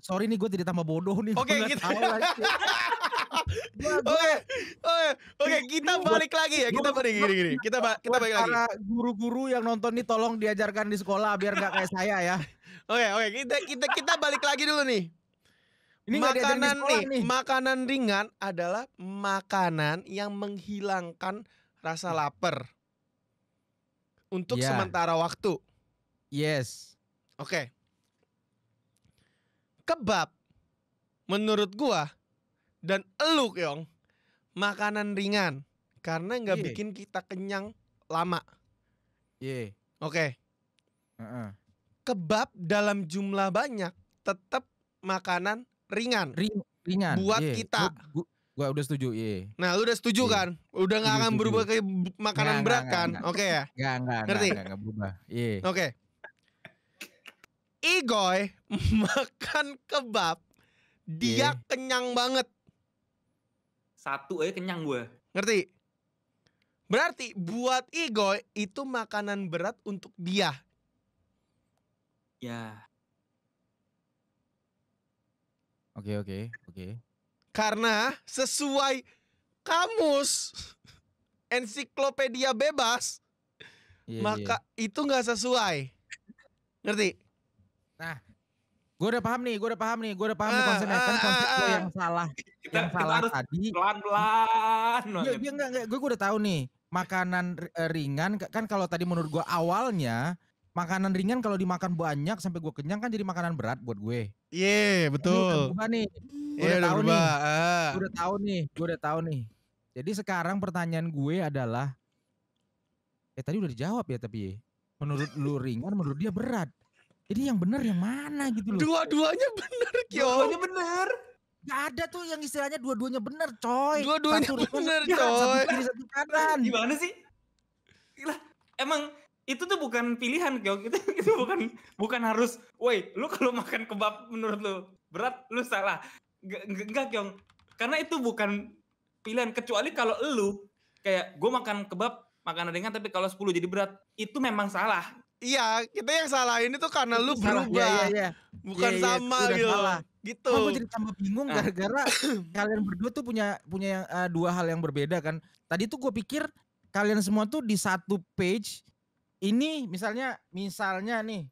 sorry nih gue tidak tambah bodoh nih oke okay, kita <laughs> oke oke oke kita balik lagi ya kita balik gini gini kita ba kita balik lagi guru-guru yang nonton nih tolong diajarkan di sekolah biar gak kayak saya ya Oke, oke, kita kita kita balik lagi dulu nih. Ini makanan nih, nih, makanan ringan adalah makanan yang menghilangkan rasa hmm. lapar untuk yeah. sementara waktu. Yes. Oke. Okay. Kebab menurut gua dan eluk yong makanan ringan karena nggak iya. bikin kita kenyang lama. Ye. Iya. Yeah. Oke. Okay. Uh -uh kebab dalam jumlah banyak tetap makanan ringan. Ring, ringan. Buat yeah. kita. Gua, gua, udah setuju, iya. Yeah. Nah, lu udah setuju yeah. kan? Udah nggak iya, akan berubah ke makanan nggak, berat nggak, kan? Oke okay, ya? Gak, gak, Ngerti? gak, gak berubah. Iya. Yeah. Oke. Okay. Igoy <laughs> makan kebab dia yeah. kenyang banget. Satu aja kenyang gue. Ngerti? Berarti buat Igoy itu makanan berat untuk dia Ya. Oke, oke, oke. Karena sesuai kamus <laughs> ensiklopedia bebas, yeah, maka yeah. itu nggak sesuai. Ngerti? Nah, gue udah paham nih, gue udah paham nih, gue udah paham ah, nih konsepnya kan ah, kan konsep ah, ah, yang salah, kita, yang kita salah harus tadi. Pelan-pelan. Iya, iya gue udah tahu nih makanan eh, ringan kan kalau tadi menurut gue awalnya makanan ringan kalau dimakan banyak sampai gue kenyang kan jadi makanan berat buat gue. Iya yeah, betul. Ini udah nih. Gue yeah, iya, udah, tahu nih. Ah. Gue udah tahu nih. Gue udah tahu nih. Jadi sekarang pertanyaan gue adalah, eh tadi udah dijawab ya tapi ya, menurut lu ringan, menurut dia berat. Jadi yang benar yang mana gitu loh? Dua-duanya benar, Kyo. Dua-duanya benar. Gak ada tuh yang istilahnya dua-duanya benar, coy. Dua-duanya benar, <laughs> coy. Satu kiri satu kanan. Gimana sih? Gila, emang itu tuh bukan pilihan kyo itu <laughs> itu bukan bukan harus woi lu kalau makan kebab menurut lu berat lu salah G enggak Kyong karena itu bukan pilihan kecuali kalau lu kayak gue makan kebab makan ringan tapi kalau 10 jadi berat itu memang salah iya kita yang salah ini tuh karena itu lu salah. berubah ya, ya, ya. bukan ya, ya, sama gitu salah. gitu oh, jadi tambah bingung nah. gara-gara <coughs> kalian berdua tuh punya punya uh, dua hal yang berbeda kan tadi tuh gue pikir kalian semua tuh di satu page ini misalnya misalnya nih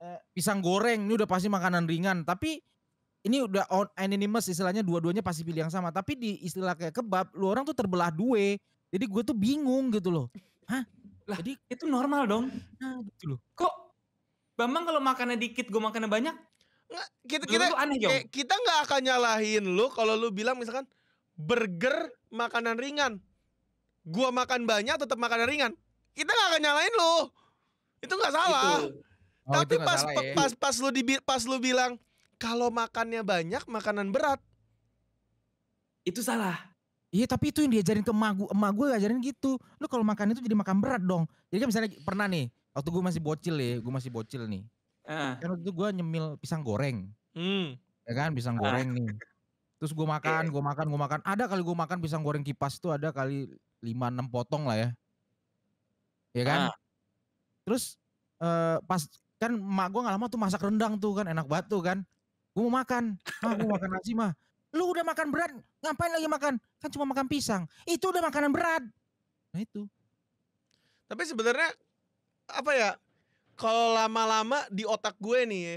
eh, pisang goreng ini udah pasti makanan ringan tapi ini udah on anonymous istilahnya dua-duanya pasti pilih yang sama tapi di istilah kayak kebab lu orang tuh terbelah dua jadi gue tuh bingung gitu loh hah lah jadi itu normal dong nah gitu loh kok Bambang kalau makannya dikit gue makannya banyak Nggak, kita lu kita lu aneh, eh, kita nggak akan nyalahin lu kalau lu bilang misalkan burger makanan ringan gua makan banyak tetap makanan ringan kita gak akan nyalain lu itu nggak salah itu. Oh, tapi itu pas, salah, ya. pas pas lu di pas lu bilang kalau makannya banyak makanan berat itu salah Iya tapi itu yang diajarin ke emak gue, emak gue ngajarin gitu. Lu kalau makan itu jadi makan berat dong. Jadi kan misalnya pernah nih, waktu gue masih bocil ya, gue masih bocil nih. Uh. Kan waktu itu gue nyemil pisang goreng. Hmm. Ya kan pisang uh. goreng nih. Terus gue makan, iya. gue makan, gue makan. Ada kali gue makan pisang goreng kipas tuh ada kali 5 6 potong lah ya ya kan? Ah. Terus uh, pas kan mak gue nggak lama tuh masak rendang tuh kan enak banget tuh kan. Gue mau makan, mah gue makan nasi mah. Lu udah makan berat, ngapain lagi makan? Kan cuma makan pisang. Itu udah makanan berat. Nah itu. Tapi sebenarnya apa ya? Kalau lama-lama di otak gue nih, ya,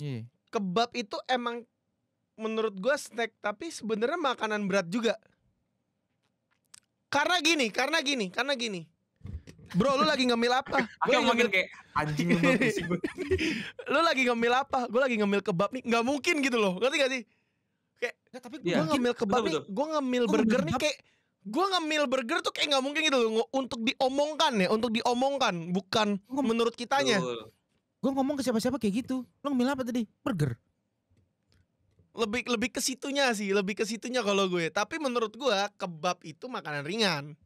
yeah. kebab itu emang menurut gue snack, tapi sebenarnya makanan berat juga. Karena gini, karena gini, karena gini Bro, lu lagi ngemil apa? <laughs> Aku manggil kayak anjing <laughs> Lu lagi ngemil apa? Gue lagi ngemil kebab nih. Gak mungkin gitu loh. Ngerti gak sih? Kayak, ya, tapi gue ya, ngemil kebab betul, nih. Gue ngemil gua burger nih kayak gue ngemil burger tuh kayak nggak mungkin gitu loh untuk diomongkan ya untuk diomongkan bukan ngom menurut kitanya gue ngomong ke siapa-siapa kayak gitu Lu ngemil apa tadi burger lebih lebih ke situnya sih lebih ke situnya kalau gue tapi menurut gue kebab itu makanan ringan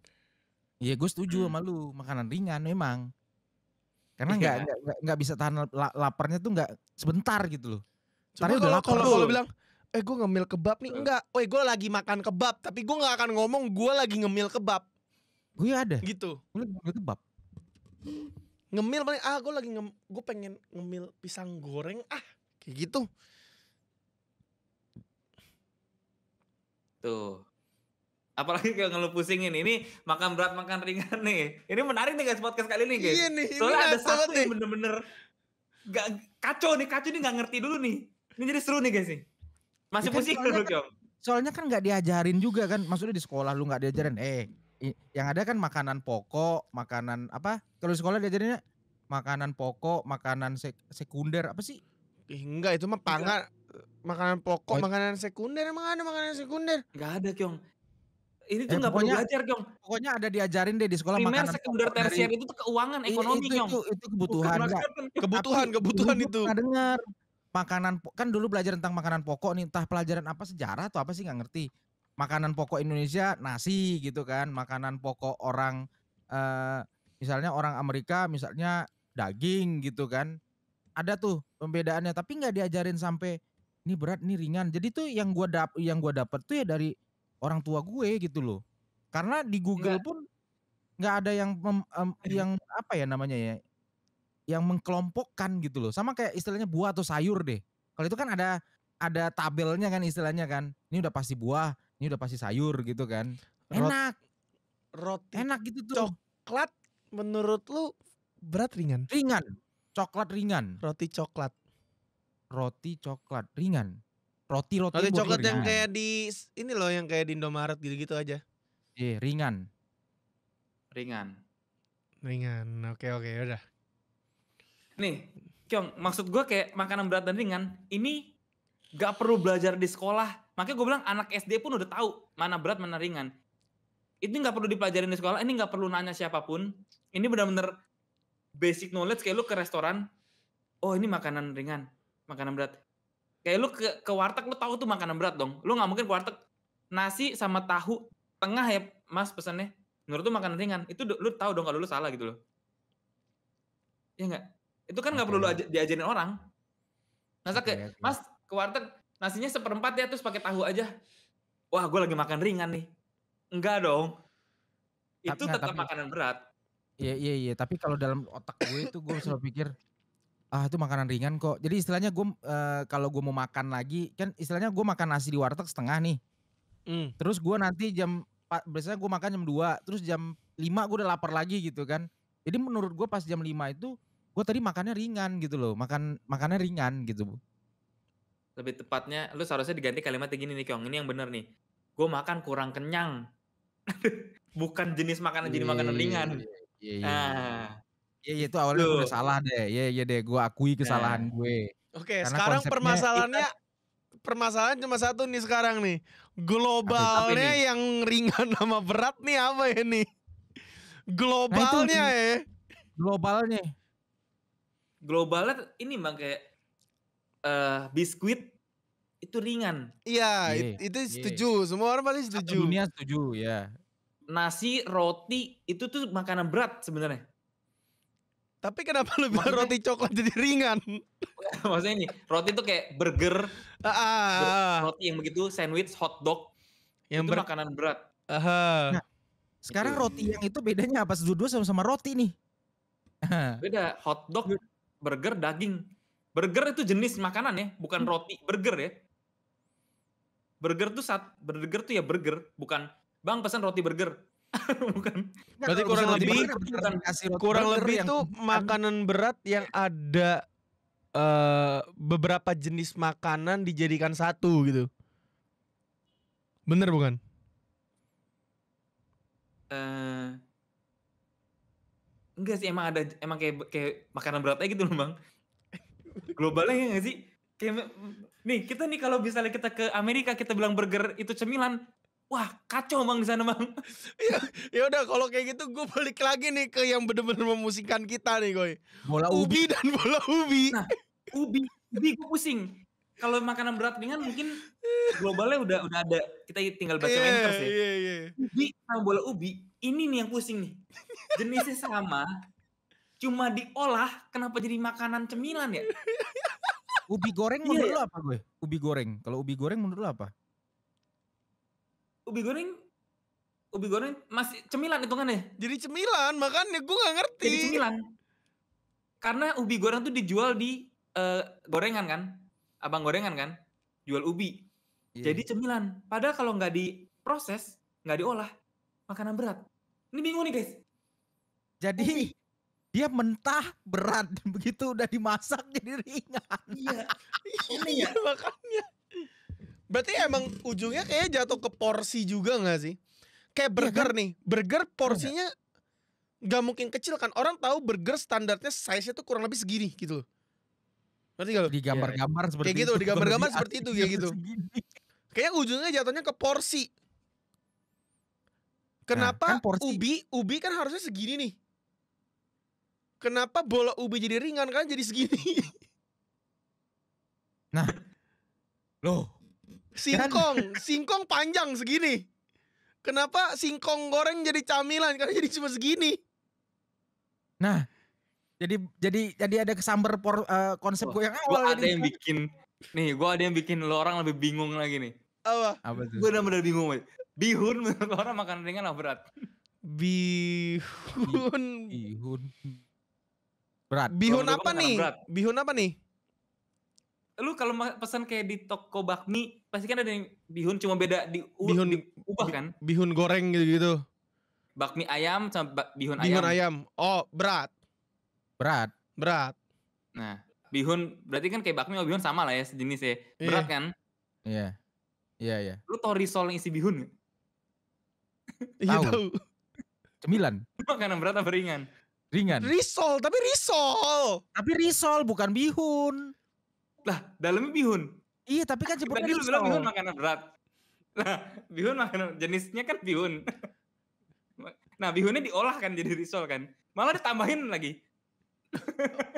Iya, gue setuju hmm. sama lu. Makanan ringan memang. Karena iya. nggak iya. nggak bisa tahan laparnya tuh nggak sebentar gitu loh. Tapi kalau kalau kalau bilang eh gue ngemil kebab nih enggak, oh gue lagi makan kebab tapi gue nggak akan ngomong gue lagi ngemil kebab. Gue ada. Gitu. Gue lagi ngemil kebab. Ngemil paling ah gue lagi ngem, gue pengen ngemil pisang goreng ah kayak gitu. Tuh. Apalagi kalau ngeluh pusingin ini makan berat makan ringan nih. Ini menarik nih guys podcast kali ini guys. Iya nih. Soalnya ada satu nih. yang bener-bener gak kacau nih kacau nih nggak ngerti dulu nih. Ini jadi seru nih guys nih. Masih ya, kan, pusing kan, dulu kan, Soalnya kan nggak diajarin juga kan. Maksudnya di sekolah lu nggak diajarin. Eh yang ada kan makanan pokok, makanan apa? Kalau di sekolah diajarinnya makanan pokok, makanan sek sekunder apa sih? Eh, enggak itu mah pangan makanan pokok, oh. makanan sekunder emang ada makanan sekunder? Enggak ada, Kyong. Ini tuh eh, nggak eh, perlu belajar, dong Pokoknya ada diajarin deh di sekolah Primer, sekunder, tersier itu tuh keuangan, ekonomi, itu, Itu, itu, kebutuhan. Bukan, kebutuhan, Tapi, kebutuhan itu. Nggak dengar makanan kan dulu belajar tentang makanan pokok nih entah pelajaran apa sejarah atau apa sih nggak ngerti makanan pokok Indonesia nasi gitu kan makanan pokok orang eh, misalnya orang Amerika misalnya daging gitu kan ada tuh pembedaannya tapi nggak diajarin sampai ini berat ini ringan jadi tuh yang gua dap yang gua dapet tuh ya dari orang tua gue gitu loh. Karena di Google iya. pun nggak ada yang mem, um, yang apa ya namanya ya yang mengkelompokkan gitu loh. Sama kayak istilahnya buah atau sayur deh. Kalau itu kan ada ada tabelnya kan istilahnya kan. Ini udah pasti buah, ini udah pasti sayur gitu kan. Enak. Roti. Enak gitu tuh. Coklat menurut lu berat ringan? Ringan. Coklat ringan. Roti coklat. Roti coklat ringan roti roti, roti coklat yang kayak di ini loh yang kayak di Indomaret gitu-gitu aja. Iya, yeah, ringan. Ringan. Ringan. Oke, okay, oke, okay, ya udah. Nih, Kyong, maksud gue kayak makanan berat dan ringan, ini gak perlu belajar di sekolah. Makanya gue bilang anak SD pun udah tahu mana berat, mana ringan. Ini gak perlu dipelajarin di sekolah, ini gak perlu nanya siapapun. Ini benar-benar basic knowledge kayak lu ke restoran, oh ini makanan ringan, makanan berat kayak lu ke, ke warteg lu tahu tuh makanan berat dong lu nggak mungkin ke warteg nasi sama tahu tengah ya mas pesannya menurut tuh makanan ringan itu lu tahu dong kalau lu salah gitu loh ya nggak itu kan nggak perlu lu diajarin orang masa okay, kayak okay. mas ke warteg nasinya seperempat ya terus pakai tahu aja wah gue lagi makan ringan nih enggak dong itu tapi, tetap tapi, makanan berat iya iya iya tapi kalau dalam otak gue itu gue selalu pikir ah itu makanan ringan kok. Jadi istilahnya gue uh, kalau gue mau makan lagi kan istilahnya gue makan nasi di warteg setengah nih. Mm. Terus gue nanti jam biasanya gue makan jam 2 terus jam 5 gue udah lapar lagi gitu kan. Jadi menurut gue pas jam 5 itu gue tadi makannya ringan gitu loh. Makan makannya ringan gitu Lebih tepatnya lu seharusnya diganti kalimatnya gini nih Kyong. Ini yang bener nih. Gue makan kurang kenyang. <laughs> Bukan jenis makanan jadi makanan iya, ringan. Yeah, yeah, yeah. Nah, Iya, iya itu awalnya gue udah salah deh. Iya, iya deh, gue akui nah. kesalahan nah. gue. Oke, okay, sekarang permasalahannya iya. permasalahan cuma satu nih sekarang nih. Globalnya Aduh, yang ringan sama berat nih apa ya nih? Nah, Globalnya nah, ya. Globalnya. Globalnya ini bang kayak uh, biskuit itu ringan. Iya, yeah, itu iya. setuju. Semua orang pasti setuju. Satu dunia setuju ya. Nasi, roti itu tuh makanan berat sebenarnya. Tapi kenapa lu bilang roti coklat jadi ringan? <laughs> Maksudnya ini, roti itu kayak burger. Ah, ah. roti yang begitu, sandwich, hot dog. Yang itu ber makanan berat. Nah, sekarang gitu. roti yang itu bedanya apa? dua sama-sama roti nih. <laughs> Beda, hot dog, burger, daging. Burger itu jenis makanan ya, bukan hmm. roti. Burger ya. Burger tuh saat burger tuh ya burger, bukan Bang pesan roti burger. <laughs> bukan. Berarti kurang lebih kurang lebih itu makanan berat yang ada uh, beberapa jenis makanan dijadikan satu gitu. Bener bukan? Uh, enggak sih emang ada emang kayak kayak makanan beratnya gitu loh bang. <laughs> Globalnya ya sih? Kayak, nih kita nih kalau misalnya kita ke Amerika kita bilang burger itu cemilan, Wah kacau bang di sana bang. <laughs> Iya, ya udah kalau kayak gitu gue balik lagi nih ke yang bener-bener memusingkan kita nih gue. Bola ubi. ubi dan bola ubi. Nah ubi, ubi gue pusing. Kalau makanan berat ringan mungkin globalnya udah udah ada. Kita tinggal baca yeah, mentors sih. Yeah, yeah. Ubi sama bola ubi ini nih yang pusing nih. Jenisnya sama, cuma diolah kenapa jadi makanan cemilan ya? ubi goreng iya, menurut yeah. lo apa gue? Ubi goreng. Kalau ubi goreng menurut lo apa? ubi goreng ubi goreng masih cemilan itu kan ya, Jadi cemilan, makanya gue nggak ngerti. Jadi cemilan. Karena ubi goreng tuh dijual di uh, gorengan kan, abang gorengan kan, jual ubi. Yeah. Jadi cemilan. Padahal kalau nggak diproses, nggak diolah, makanan berat. Ini bingung nih guys. Jadi ubi. dia mentah berat, <laughs> begitu udah dimasak jadi ringan. Iya, <laughs> iya ini ya makannya. Berarti emang ujungnya kayak jatuh ke porsi juga gak sih? Kayak iya, burger ya, kan? nih, burger iya porsinya gak mungkin kecil kan. Orang tahu burger standarnya size-nya tuh kurang lebih segini gitu loh. Berarti gak lo? Di gambar-gambar iya. seperti kayak gitu, itu. di gambar seperti itu kayak gitu. Kayaknya ujungnya jatuhnya ke porsi. Nah, Kenapa nah, kan porsi. ubi ubi kan harusnya segini nih? Kenapa bola ubi jadi ringan kan jadi segini? nah. Loh, Singkong, kan. <laughs> singkong panjang segini. Kenapa singkong goreng jadi camilan? Karena jadi cuma segini. Nah, jadi jadi jadi ada kesamber por, uh, konsep gue yang awal. Gue ada yang bikin nih, gue ada yang bikin lo orang lebih bingung lagi nih. Apa? apa gue benar-benar bingung. Banget. Bihun <laughs> menurut orang makan ringan lah berat? Bihun. Bihun. Berat. Bihun apa nih? Berat. Bihun apa nih? lu kalau pesan kayak di toko bakmi pasti kan ada yang bihun cuma beda di bihun diubah kan bihun goreng gitu gitu bakmi ayam sama bihun, bihun ayam bihun ayam oh berat berat berat nah bihun berarti kan kayak bakmi sama bihun sama lah ya sejenis ya iya. berat yeah. kan iya yeah. iya yeah, iya yeah. lu tau risol yang isi bihun gak? <laughs> Iya, tahu cemilan <laughs> makanan berat apa ringan ringan risol tapi risol tapi risol bukan bihun lah, dalamnya bihun. Iya, tapi kan sebutnya Tadi lu bilang bihun makanan berat. Nah, bihun makanan jenisnya kan bihun. nah, bihunnya diolah kan jadi risol kan. Malah ditambahin lagi.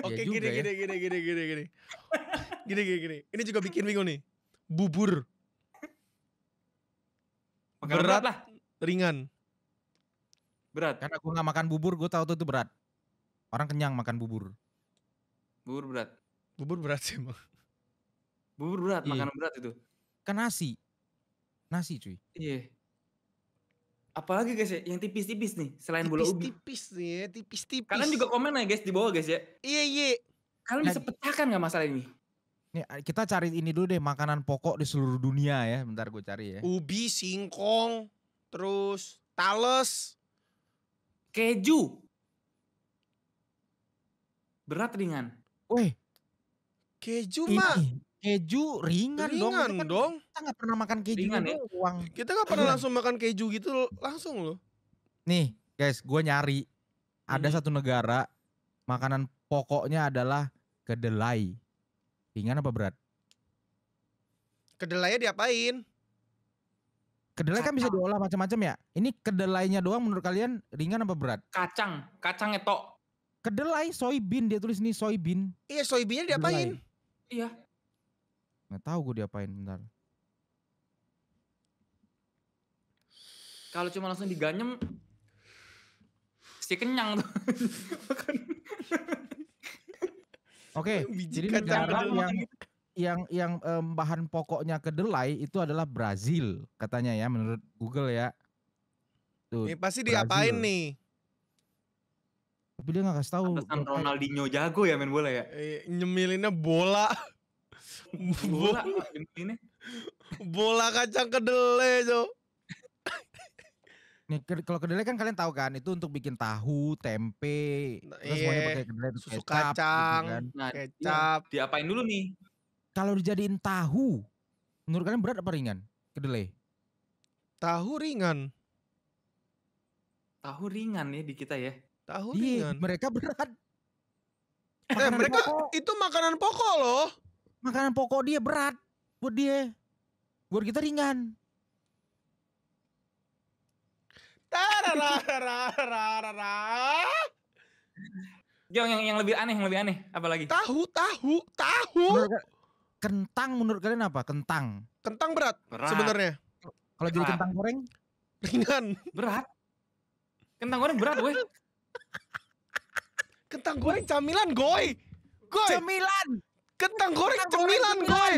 Oke, iya gini, ya. gini, gini, gini, gini, gini. Gini, gini, gini. Ini juga bikin bingung nih. Bubur. Makanan berat, berat lah. Ringan. Berat. Karena gue gak makan bubur, gue tau tuh itu berat. Orang kenyang makan bubur. Bubur berat. Bubur berat sih emang. Bubur berat, iya. makanan berat itu. Kan nasi. Nasi cuy. Iya. Apalagi guys ya, yang tipis-tipis nih selain tipis, bola ubi. Tipis nih ya, tipis-tipis. Kalian juga komen ya guys di bawah guys ya. Iya, iya. Kalian bisa nah, pecahkan nggak masalah ini? Nih, kita cari ini dulu deh makanan pokok di seluruh dunia ya. Bentar gue cari ya. Ubi, singkong, terus tales, keju. Berat ringan. Weh. Keju mah keju ringan, ringan dong. Kan dong. Kita nggak pernah makan keju ringan ya. uang. Kita nggak pernah langsung makan keju gitu langsung loh. Nih guys, gue nyari ada hmm. satu negara makanan pokoknya adalah kedelai. Ringan apa berat? Kedelainya diapain? Kedelai kan bisa diolah macam-macam ya. Ini kedelainya doang menurut kalian ringan apa berat? Kacang, kacang etok. Kedelai soybean dia tulis nih soybean. Iya soybeannya diapain? Iya nggak tahu gue diapain bentar kalau cuma langsung diganyem si kenyang tuh <laughs> Oke, okay, jadi negara yang yang yang um, bahan pokoknya kedelai itu adalah Brazil katanya ya menurut Google ya. Tuh, ini pasti Brazil. diapain nih? Tapi dia gak kasih tahu. Pesan Ronaldinho jago ya main bola ya? E, nyemilinnya bola bola ini bola kacang kedele jo Nih kalau kedelai kan kalian tahu kan itu untuk bikin tahu, tempe, nah, terus semuanya iya. pakai kedelai susu kecap, kacang, gitu kan. nah, nah iya. kecap. Diapain dulu nih? Kalau dijadiin tahu, menurut kalian berat apa ringan? Kedelai. Tahu ringan. Tahu ringan ya di kita ya. Tahu iya, ringan. Mereka berat. eh, mereka pokok. itu makanan pokok loh makanan pokok dia berat buat dia. Buat kita ringan. <laughs> Jong yang yang lebih aneh, yang lebih aneh, apalagi? Tahu, tahu, tahu. kentang menurut kalian apa? Kentang. Kentang berat, berat. sebenarnya. Kalau jadi kentang goreng? Ringan. Berat. Kentang goreng berat, gue. <laughs> kentang goreng camilan, goy. Goy. Camilan. Kentang goreng cemilan, gue.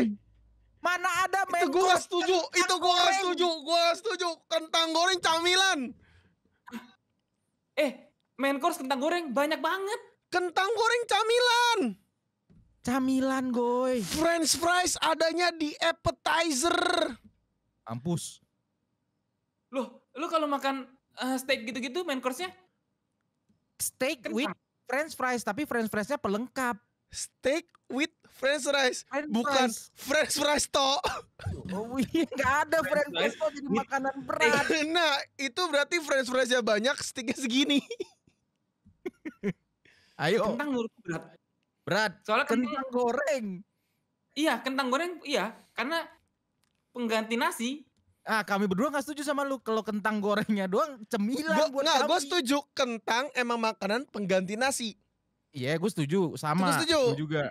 Mana ada Itu gue setuju, itu gue gak setuju, gue setuju. Kentang goreng camilan. Eh, main course kentang goreng banyak banget. Kentang goreng camilan. Camilan, goy. French fries adanya di appetizer. Ampus. Loh, lu kalau makan uh, steak gitu-gitu main course-nya? Steak Kentang. with french fries, tapi french fries-nya pelengkap. Steak with French fries, French bukan French fries to. Oh iya, nggak ada French fries to jadi makanan berat. <laughs> nah, itu berarti French fries friesnya banyak, sticknya segini. <laughs> Ayo. Kentang menurutku berat. Berat. Soalnya kentang, kentang goreng. Iya, kentang goreng iya, karena pengganti nasi. Ah, kami berdua gak setuju sama lu kalau kentang gorengnya doang cemilan gua, buat Nggak, gue setuju kentang emang makanan pengganti nasi. Iya, yeah, gue setuju sama. Gue setuju. Gua juga.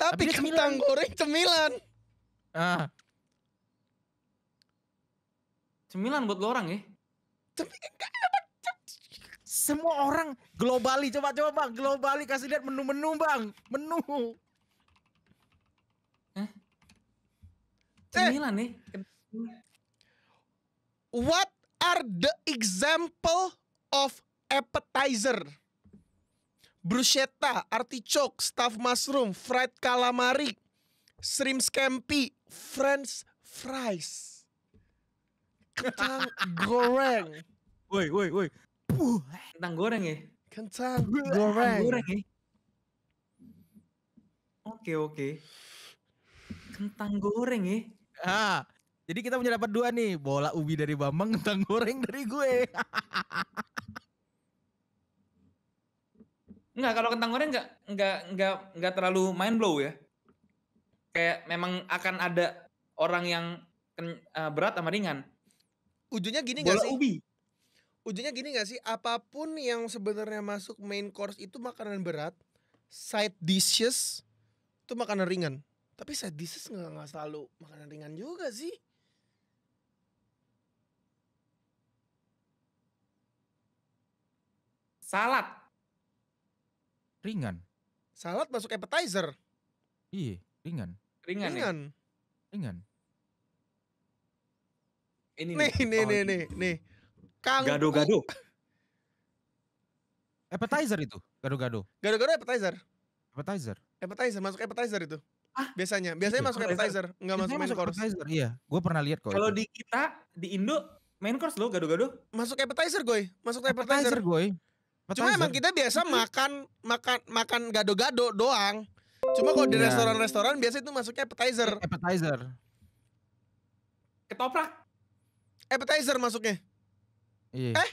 Tapi, Tapi kentang goreng cemilan. Ah. Cemilan buat lo orang ya? semua orang globali coba coba bang globali kasih lihat menu-menu bang menu Eh? eh. cemilan eh. nih what are the example of appetizer bruschetta, artichoke, stuffed mushroom, fried calamari, shrimp scampi, french fries. Kentang <laughs> goreng. Woi, woi, woi. Kentang goreng ya? Kentang goreng. goreng ya? Oke, oke. Kentang goreng ya? Ah, jadi kita punya dapat dua nih, bola ubi dari Bambang, kentang goreng dari gue. <laughs> Enggak, kalau kentang goreng enggak enggak enggak enggak terlalu mind blow ya. Kayak memang akan ada orang yang ken, uh, berat sama ringan. Ujungnya gini enggak sih? ubi. Ujungnya gini enggak sih? Apapun yang sebenarnya masuk main course itu makanan berat, side dishes itu makanan ringan. Tapi side dishes enggak enggak selalu makanan ringan juga sih. Salad Ringan. Salad masuk appetizer. Iya, ringan. Ringan. Ya? Ringan. Ya? Ringan. Ini nih, nih, nih, oh, nih, nih. Kang Gado-gado. <laughs> appetizer itu, gado-gado. Gado-gado appetizer. Appetizer. Appetizer masuk appetizer itu. Ah, biasanya, iya, biasanya masuk appetizer, enggak masuk main course. Iya, gue pernah lihat kok. Kalau di kita di Indo main course lo gado-gado masuk appetizer gue masuk appetizer, appetizer gue Cuma emang kita biasa makan makan makan gado-gado doang. Cuma kalau di iya. restoran-restoran biasa itu masuknya appetizer. Appetizer. Ketoprak. Appetizer masuknya. Iya. Eh?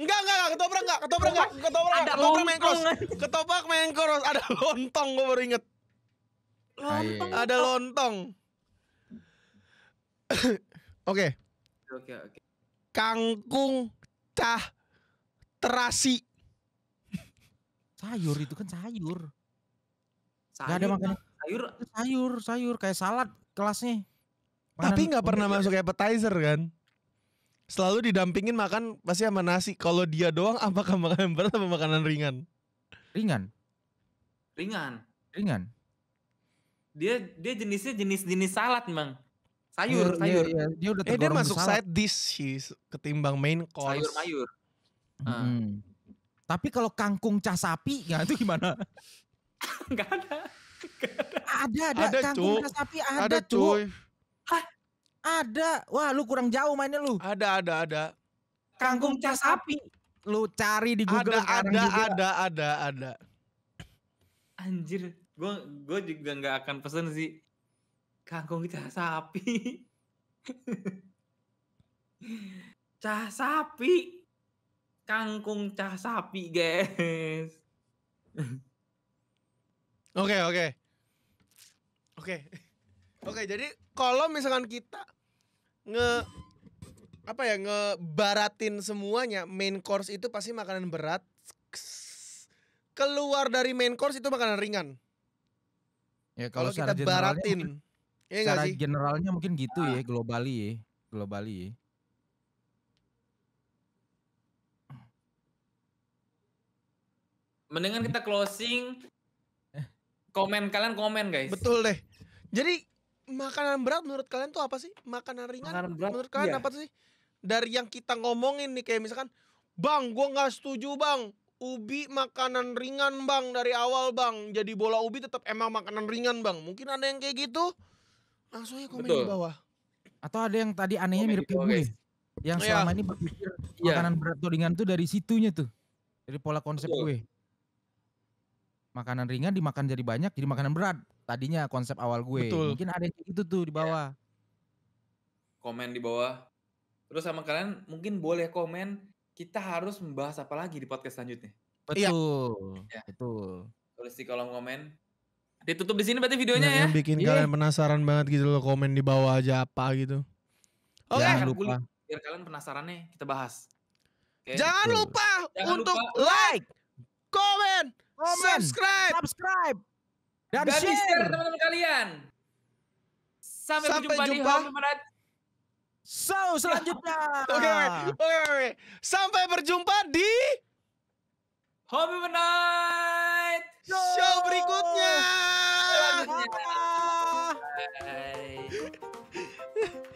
Enggak, enggak, enggak, ketoprak enggak, ketoprak enggak, ketoprak, enggak ketoprak main cross. Ketoprak main cross, ada lontong gue baru inget. Lontong. Iya. Ada lontong. <coughs> Oke. Oke, oke. Kangkung cah terasi. sayur itu kan sayur. sayur ada makanan. Sayur. Sayur, sayur kayak salad kelasnya. Makanan Tapi nggak pernah masuk appetizer kan? Selalu didampingin makan pasti sama nasi. Kalau dia doang apakah makanan berat atau makanan ringan? Ringan. Ringan. Ringan. Dia dia jenisnya jenis-jenis salad, memang. sayur sayur, sayur. Iya, dia udah eh, dia masuk salad. side dish sih ketimbang main course sayur mayur Hmm. Tapi kalau kangkung cah sapi ya itu gimana? Enggak <laughs> ada. Gak ada. Ada ada, ada kangkung cah sapi ada, ada cuy. Hah? Ada. Wah, lu kurang jauh mainnya lu. Ada ada ada. Kangkung cah sapi. Lu cari di Google ada, ada, juga. Ada ada ada Anjir, gue gue juga nggak akan pesen sih kangkung cah sapi. <laughs> cah sapi kangkung cah sapi, guys. Oke, oke. Oke. Oke, jadi kalau misalkan kita nge apa ya ngebaratin semuanya main course itu pasti makanan berat keluar dari main course itu makanan ringan ya kalau kita baratin ya secara sih? generalnya mungkin gitu ya ah. globally ya globally ya mendingan kita closing eh. komen kalian komen guys betul deh jadi makanan berat menurut kalian tuh apa sih makanan ringan makanan berat, menurut kalian iya. apa sih dari yang kita ngomongin nih kayak misalkan bang gue nggak setuju bang ubi makanan ringan bang dari awal bang jadi bola ubi tetap emang makanan ringan bang mungkin ada yang kayak gitu langsung ya komen Betul. di bawah atau ada yang tadi anehnya mirip gue, okay. yang oh, selama ya. ini berpikir iya. makanan ya. berat atau ringan tuh dari situnya tuh dari pola konsep Betul. gue makanan ringan dimakan jadi banyak jadi makanan berat tadinya konsep awal gue Betul. mungkin ada yang itu tuh di iya. bawah ya. komen di bawah terus sama kalian mungkin boleh komen kita harus membahas apa lagi di podcast selanjutnya iya. betul ya. betul tulis di kolom komen ditutup di sini berarti videonya nah, ya yang bikin yeah. kalian penasaran banget gitu loh komen di bawah aja apa gitu oke okay. lupa biar kalian penasarannya kita bahas okay. jangan gitu. lupa jangan untuk lupa. like komen comment, subscribe, subscribe dan, dan share. share teman-teman kalian. Sampai, Sampai jumpa, jumpa di Home So, selanjutnya. <laughs> Oke, oke, oke. Sampai berjumpa di Home Night show, show berikutnya. Selanjutnya. Bye.